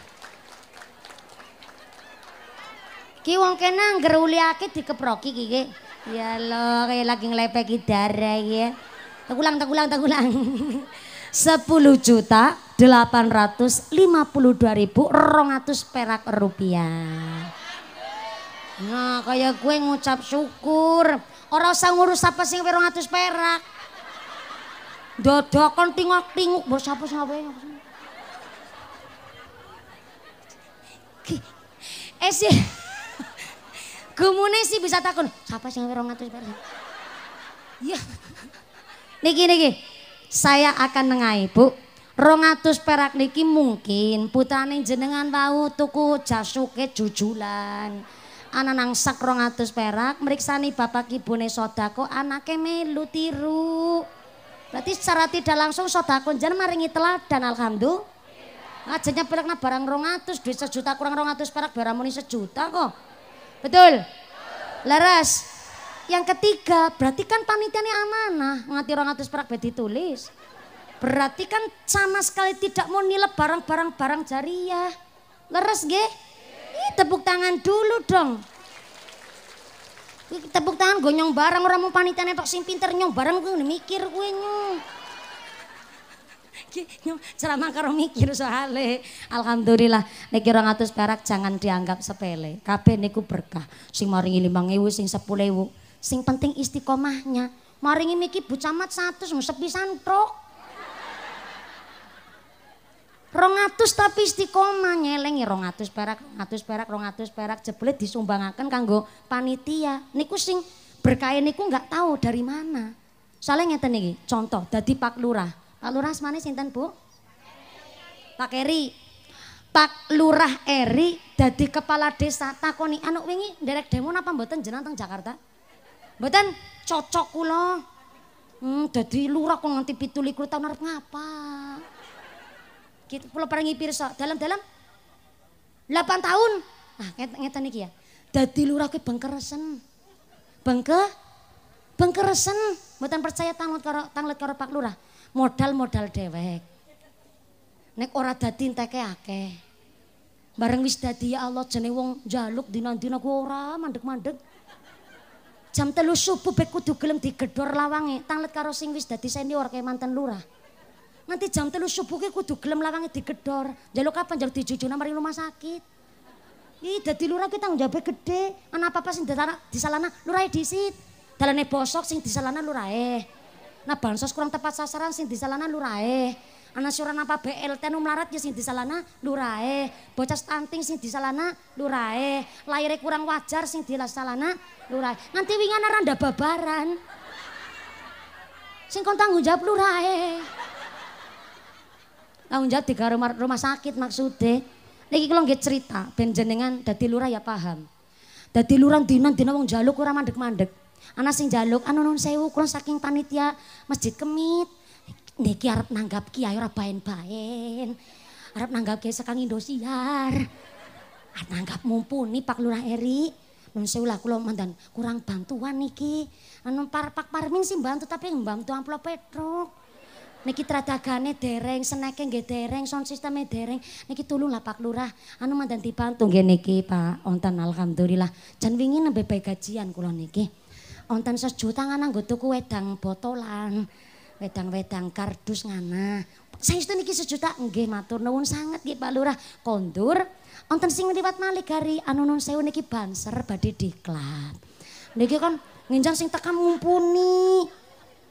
Ki wong kene angger uliake dikeproki ki ki. Ya lo kayak lagi ngelepeki darah ya. ulang, tak ulang sepuluh juta delapan ratus lima puluh dua ribu 852.200 perak rupiah. Nah, kayak gue ngucap syukur. Orang usah ngurus apa sih 200 perak. Dodokon tingok-tinguk bos apa sih ngapain? Eh sih. Gumune sih bisa Siapa sih yang 200 perak? Iya, Niki niki, saya akan nengai bu rongatus perak niki mungkin putane jenengan bau tuku jasuke jujulan anak nangsak rongatus perak meriksani bapak ibune sodako anaknya melu tiru berarti secara tidak langsung sodako jangan maringi teladan alhamdulillah ngajanya perakna barang rongatus duit sejuta kurang rongatus perak biar sejuta kok betul Laras, yang ketiga, berarti kan panitianya amanah, ngati orang atas perak tulis. Berarti kan sama sekali tidak mau nilep barang-barang barang jariah. Leres ge? Ih, tepuk tangan dulu dong. Ih, tepuk tangan gonyong barang orang mau panitianya tok sing pinter nyong barang gue mikir gue nyong. ceramah karo mikir soale. Alhamdulillah niki atas perak jangan dianggap sepele. Kabeh niku berkah. Sing maringi 5000 sing 10000 Sing penting istiqomahnya. Maringi miki Bu Camat 100 sepisan truk. rongatus tapi istiqomah nyelengi rongatus perak rongatus perak rongatus perak jebule disumbangkan kanggo panitia niku sing berkaya niku nggak tahu dari mana soalnya ngeten nih, contoh dadi Pak Lurah Pak Lurah asmane sinten Bu Pak Eri Pak Lurah Eri dadi kepala desa takoni anu wingi derek demo napa mboten jenang teng Jakarta Mboten cocok kula. Hmm, dadi lurah kok nganti 27 tahun arep ngapa? Kita kula parangi pirsa, dalam-dalam 8 tahun. Nah, ngeten ngeten iki ya. Dadi lurah ke bengkeresen. Bengke bengkeresen. Mboten percaya tanglet karo tanglet karo Pak Lurah. Modal-modal dewek. Nek ora dadi enteke akeh. Bareng wis dadi ya Allah jene wong njaluk dina-dina ku ora mandek-mandek jam telu subuh bek kudu gelem digedor lawange tanglet karo sing wis dadi senior kayak mantan lurah nanti jam telu subuh ki kudu gelem lawange digedor jaluk kapan jaluk dijujuna mari rumah sakit iki dadi lurah kita tanggung jawab gede ana apa-apa sing salana lurah disit dalane bosok sing disalana eh. nah bansos kurang tepat sasaran sing disalana eh. Ana suran apa BLT nu melarat ya sing disalana lurae. Bocah stunting sing disalana lurae. Lahire kurang wajar sing disalana lurae. Nganti wingan randa babaran. Sing kon tanggung jawab lurae. Tanggung jawab tiga rumah, rumah sakit maksudnya. Niki kalau nggak cerita ben dari lurae lurah ya paham. Dari lurah dinan dina wong jaluk kurang mandek-mandek. Anak sing jaluk anu non sewu kurang saking panitia Masjid Kemit niki harap nanggap ki ayo ora baen-baen. nanggap ki sekang Indosiar. Harap nanggap mumpuni Pak Lurah Eri. Nun sewu lah kula mandan kurang bantuan niki. Anu par Pak Parmin sih bantu tapi bantu amplop petruk. Niki teradagane dereng, seneke nggih dereng, sound sisteme dereng. Niki tulung lah Pak Lurah, anu mandan dibantu nggih niki Pak Ontan alhamdulillah. Jan wingi nembe gajian kula niki. Ontan sejuta nganggo tuku wedang botolan wedang-wedang kardus ngana. Saya itu niki sejuta, nggih matur nuwun sangat nggih Pak Lurah. Kondur, wonten sing liwat malih hari anu saya sewu niki banser badhe diklat. Niki kan nginjang sing tekan mumpuni.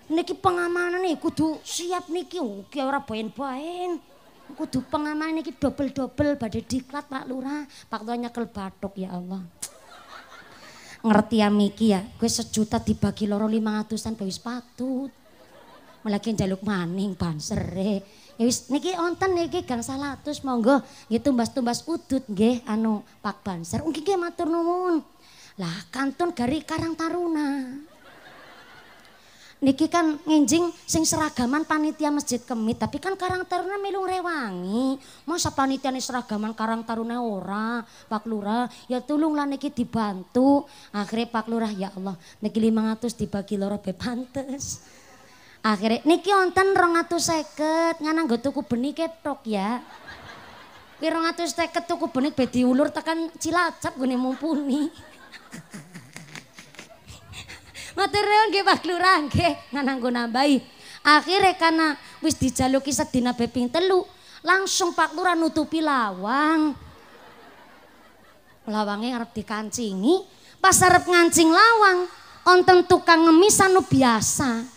Niki pengamanan nih kudu siap niki, ki ora poin baen Kudu pengamanan niki dobel-dobel badhe diklat Pak Lurah. Pak Lurah nyekel batuk ya Allah. ngerti ya Miki ya, gue sejuta dibagi loro lima ratusan, gue patut. Mulagi jaluk maning bansere. Ya wis niki onten niki gang salatus monggo gitu tumbas-tumbas udut nggih anu Pak Banser. Nggih nggih matur nuwun. Lah kantun gari Karang Taruna. Niki kan nginjing sing seragaman panitia masjid kemit, tapi kan Karang Taruna melung rewangi. Masa panitia panitiane seragaman Karang Taruna ora, Pak Lurah, ya lah niki dibantu. Akhirnya Pak Lurah ya Allah, niki lima 500 dibagi loro bepantes. Akhirnya niki onten atus seket, nganang gue tuku benih ketok ya. atus seket tuku benih bedi ulur tekan Cilacap gue mumpuni. Matur gue nggih Pak Lurah nggih nganang gue nambahi. Akhirnya karena wis dijaluki sedina beping telu, langsung Pak Lurah nutupi lawang. Lawangnya ngarep dikancingi, pas arep ngancing lawang, onten tukang ngemis anu biasa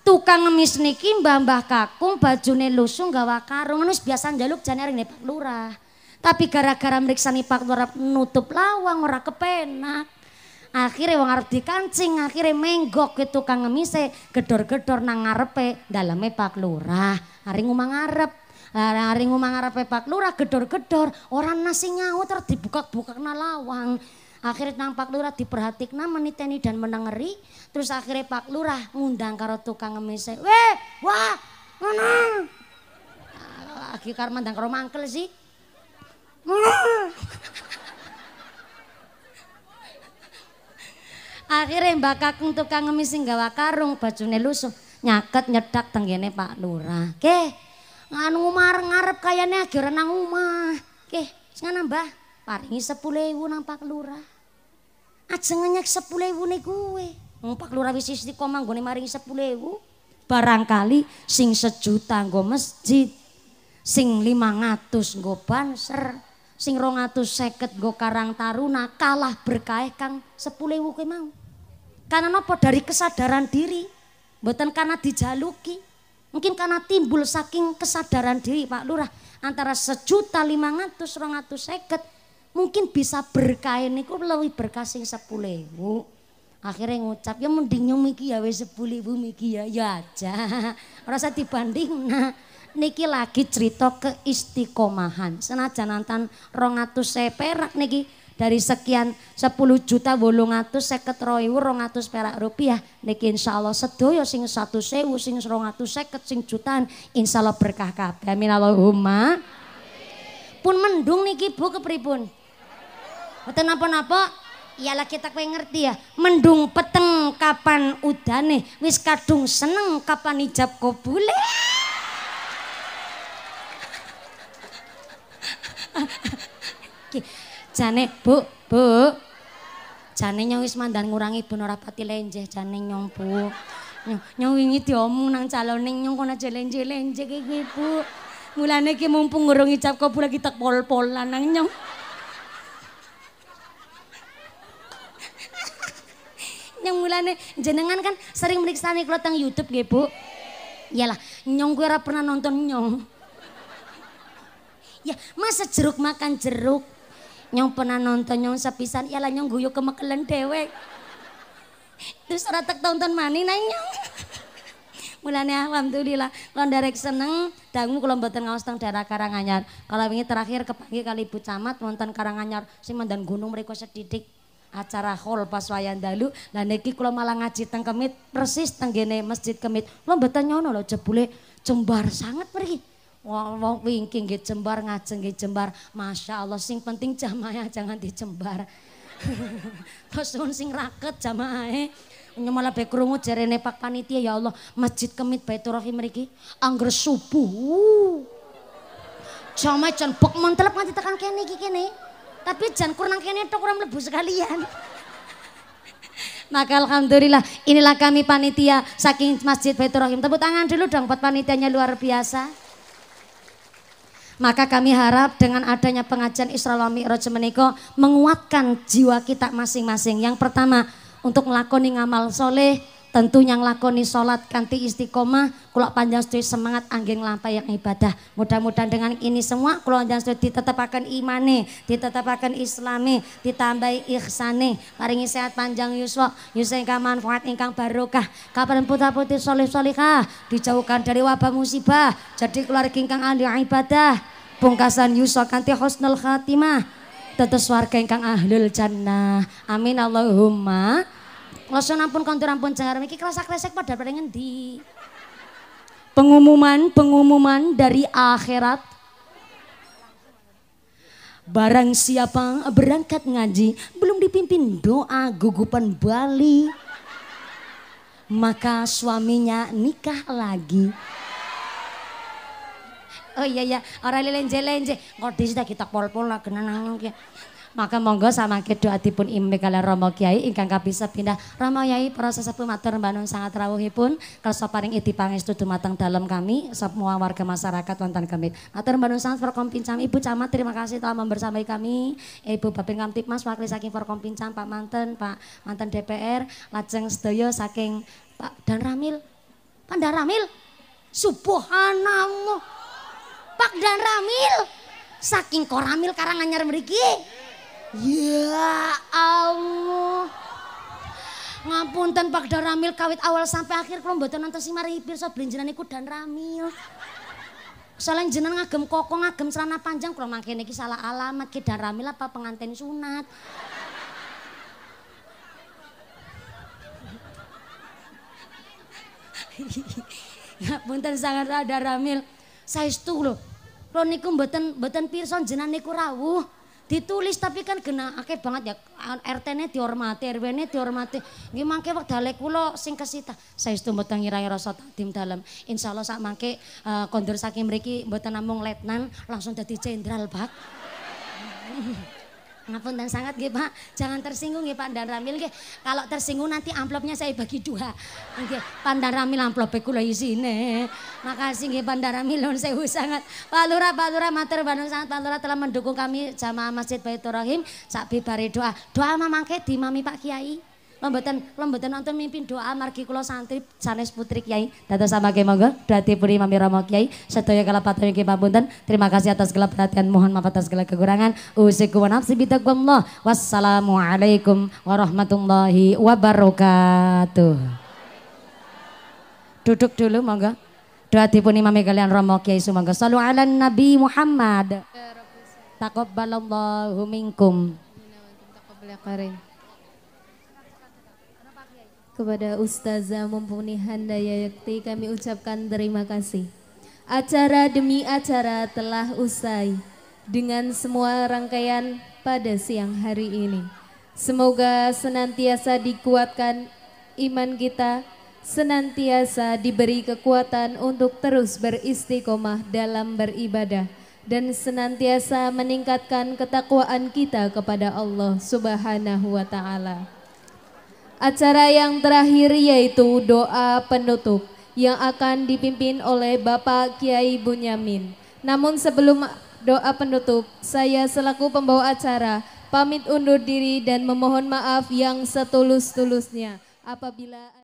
tukang ngemis niki mbah-mbah kakung bajune lusuh gawa karung biasan biasa njaluk jane ring Pak Lurah. Tapi gara-gara mriksani Pak Lurah nutup lawang ora kepenak. akhirnya wong arep dikancing akhirnya menggok ke tukang ngemise gedor-gedor nang ngarepe Pak Lurah hari ngomong ngarep hari eh, ngomong ngarepe Pak Lurah gedor-gedor orang nasi nyau terus dibukak-bukak lawang akhirnya nang Pak Lurah nama meniteni dan menengeri terus akhirnya Pak Lurah ngundang karo tukang weh wah ngono lagi karo mandang karo mangkel sih Akhirnya Mbak Kakung tukang ngemis nggawa karung, bajune lusuh, nyaket nyedak tenggene Pak Lurah. oke nganu umar ngarep kayaknya akhirnya nang omah. oke sing Mbah, paringi ewu nang Pak Lurah. Ajeng nyek 10000 gue, kuwe. Lurah wis dikomang nggone maring 10000. Barangkali sing sejuta nggo masjid, sing ngatus nggo banser, sing rongatus seket Karang Taruna kalah berkah Kang 10000 kuwi mau. Karena nopo dari kesadaran diri, bukan karena dijaluki. Mungkin karena timbul saking kesadaran diri Pak Lurah antara sejuta lima ratus, rongatus seket mungkin bisa berkah kok lebih berkah sing ibu Akhirnya ngucap ya mending nyumiki ya sepuluh ibu miki ya ya aja. Rasa dibanding nah, niki lagi cerita keistiqomahan. Senajan nantan rongatus perak niki dari sekian sepuluh juta bolongatus seket roewu 200 perak rupiah niki insya Allah sedoyo sing satu sewu sing rongatus seket sing jutaan insya Allah berkah kabeh amin Allahumma pun mendung niki bu kepripun Mboten napa-napa. Iyalah kita kowe ngerti ya. Mendung peteng kapan udane, wis kadung seneng kapan ijab kobule. jane, Bu, Bu. Jane nyong wis mandan ngurangi ben ora pati lenjeh jane nyong, Bu. Nyong, nyong wingi diomong nang calone nyong kono aja lenjeh-lenjeh iki, Bu. Mulane iki mumpung ngurung ijab kobule kita pol-polan nang nyong. yang mulane jenengan kan sering meriksa nih tentang YouTube gitu. Bu. Iyalah, nyong gue pernah nonton nyong. Ya, masa jeruk makan jeruk? Nyong pernah nonton nyong sepisan, iyalah nyong guyu kemekelen dewek. Terus ratak tak tonton mani nang nyong. Mulane alhamdulillah kalau derek seneng dangu kalau mboten ngawas teng daerah Karanganyar. Kalau ini terakhir kepagi kali Ibu Camat nonton Karanganyar si mandan gunung mereka sedidik acara hall paswayan dalu lah niki kula malah ngaji teng kemit persis gene masjid kemit lho mboten nyono lho jebule jembar sangat pergi wong wingking nggih jembar ngajeng nggih jembar Masya Allah sing penting jamaah jangan dijembar terus sing raket jamaah malah bae krungu jarene Pak Panitia ya Allah masjid kemit Baitur Rahim mriki angger subuh jamaah jan bek mentelep nganti tekan kene iki kene tapi jangan kurang kene tok kurang lebih sekalian. Maka alhamdulillah inilah kami panitia saking Masjid Baitur Rahim. Tepuk tangan dulu dong buat panitianya luar biasa. Maka kami harap dengan adanya pengajian Isra Mi'raj menika menguatkan jiwa kita masing-masing. Yang pertama untuk melakoni ngamal soleh, tentu yang lakoni sholat kanti istiqomah kula panjang sedih semangat anggen yang ibadah mudah-mudahan dengan ini semua kula panjang sedih nih, imane Islam nih, ditambahi nih. paringi sehat panjang yuswa yuswa ingkang manfaat ingkang barokah kapan putra putri soleh sholihah dijauhkan dari wabah musibah jadi keluar ingkang ahli ibadah pungkasan yuswa kanti khusnul khatimah tetes warga ingkang ahlul jannah amin Allahumma Ngoso ampun kontur ampun jengarem miki kerasa kresek padahal pada ngendi? Pengumuman, pengumuman dari akhirat. Barang siapa berangkat ngaji belum dipimpin doa gugupan Bali. Maka suaminya nikah lagi. Oh iya iya, orang lenje-lenje. Ngodis sudah kita pol-pol lah kena ya maka monggo sama doa tipun imbe kalian Romo Kiai ingkang bisa pindah Romo Kiai proses sesepuh matur mbanun sangat rawuhipun kalau paring iti pangestu matang dalam kami semua warga masyarakat wantan kami matur mbanun sangat perkom Pincam Ibu Camat terima kasih telah membersamai kami Ibu ngamtip Kamtipmas wakil saking perkom Pincam Pak Manten Pak Manten DPR lajeng sedaya saking Pak Dan Ramil Pak Dan Ramil subuhanamu Pak Dan Ramil saking Koramil anyar beriki. Ya Allah. Ngapunten Pak daramil kawit awal sampai akhir kula mboten nonton si mari pirsa blinjenan niku dan Ramil. Soalnya jeneng ngagem koko ngagem celana panjang kula mangkene iki salah alamat ki dan Ramil apa pengantin sunat. Ngapunten sangat rada Ramil. Saestu loh. Kalau niku mboten mboten pirsa jenengan niku rawuh ditulis tapi kan kena akeh banget ya RT-ne dihormati, RW-ne dihormati. Nggih mangke wekdal singkasita e kula sing kesita. Saestu mboten ngirangi rasa takdim dalem. Insyaallah sak mangke uh, kondur saking mriki mboten namung letnan langsung jadi jenderal, Pak. Ngapun dan sangat nggih Pak. Jangan tersinggung nggih Pak Dan Ramil nggih. Kalau tersinggung nanti amplopnya saya bagi dua. Nggih, Pandan Ramil amplope kula isine. Makasih Pak Pandan Ramil nuwun sewu sangat. Pak Lura, Pak Lura matur bandung sangat Pak Lura telah mendukung kami jamaah Masjid Baitur Rahim sak bibare doa. Doa mamangke di mami Pak Kiai lembutan lembutan nonton mimpin doa margi kulo santri sanes putri kiai sama kiai monggo dadi puri mami ramo kiai ya kalau patuhi yang buntan. terima kasih atas segala perhatian mohon maaf atas segala kekurangan usiku wa nafsi bitaqwallah wassalamualaikum warahmatullahi wabarakatuh duduk dulu monggo doa nih, mami kalian ramo kiai sumangga salu ala nabi Muhammad ya takobbalallahu minkum ya Taqabbalah ya karim kepada Ustazah Mumpuni Handaya Yakti kami ucapkan terima kasih. Acara demi acara telah usai dengan semua rangkaian pada siang hari ini. Semoga senantiasa dikuatkan iman kita, senantiasa diberi kekuatan untuk terus beristiqomah dalam beribadah dan senantiasa meningkatkan ketakwaan kita kepada Allah Subhanahu wa taala. Acara yang terakhir yaitu doa penutup yang akan dipimpin oleh Bapak Kiai Bunyamin. Namun sebelum doa penutup, saya selaku pembawa acara pamit undur diri dan memohon maaf yang setulus-tulusnya apabila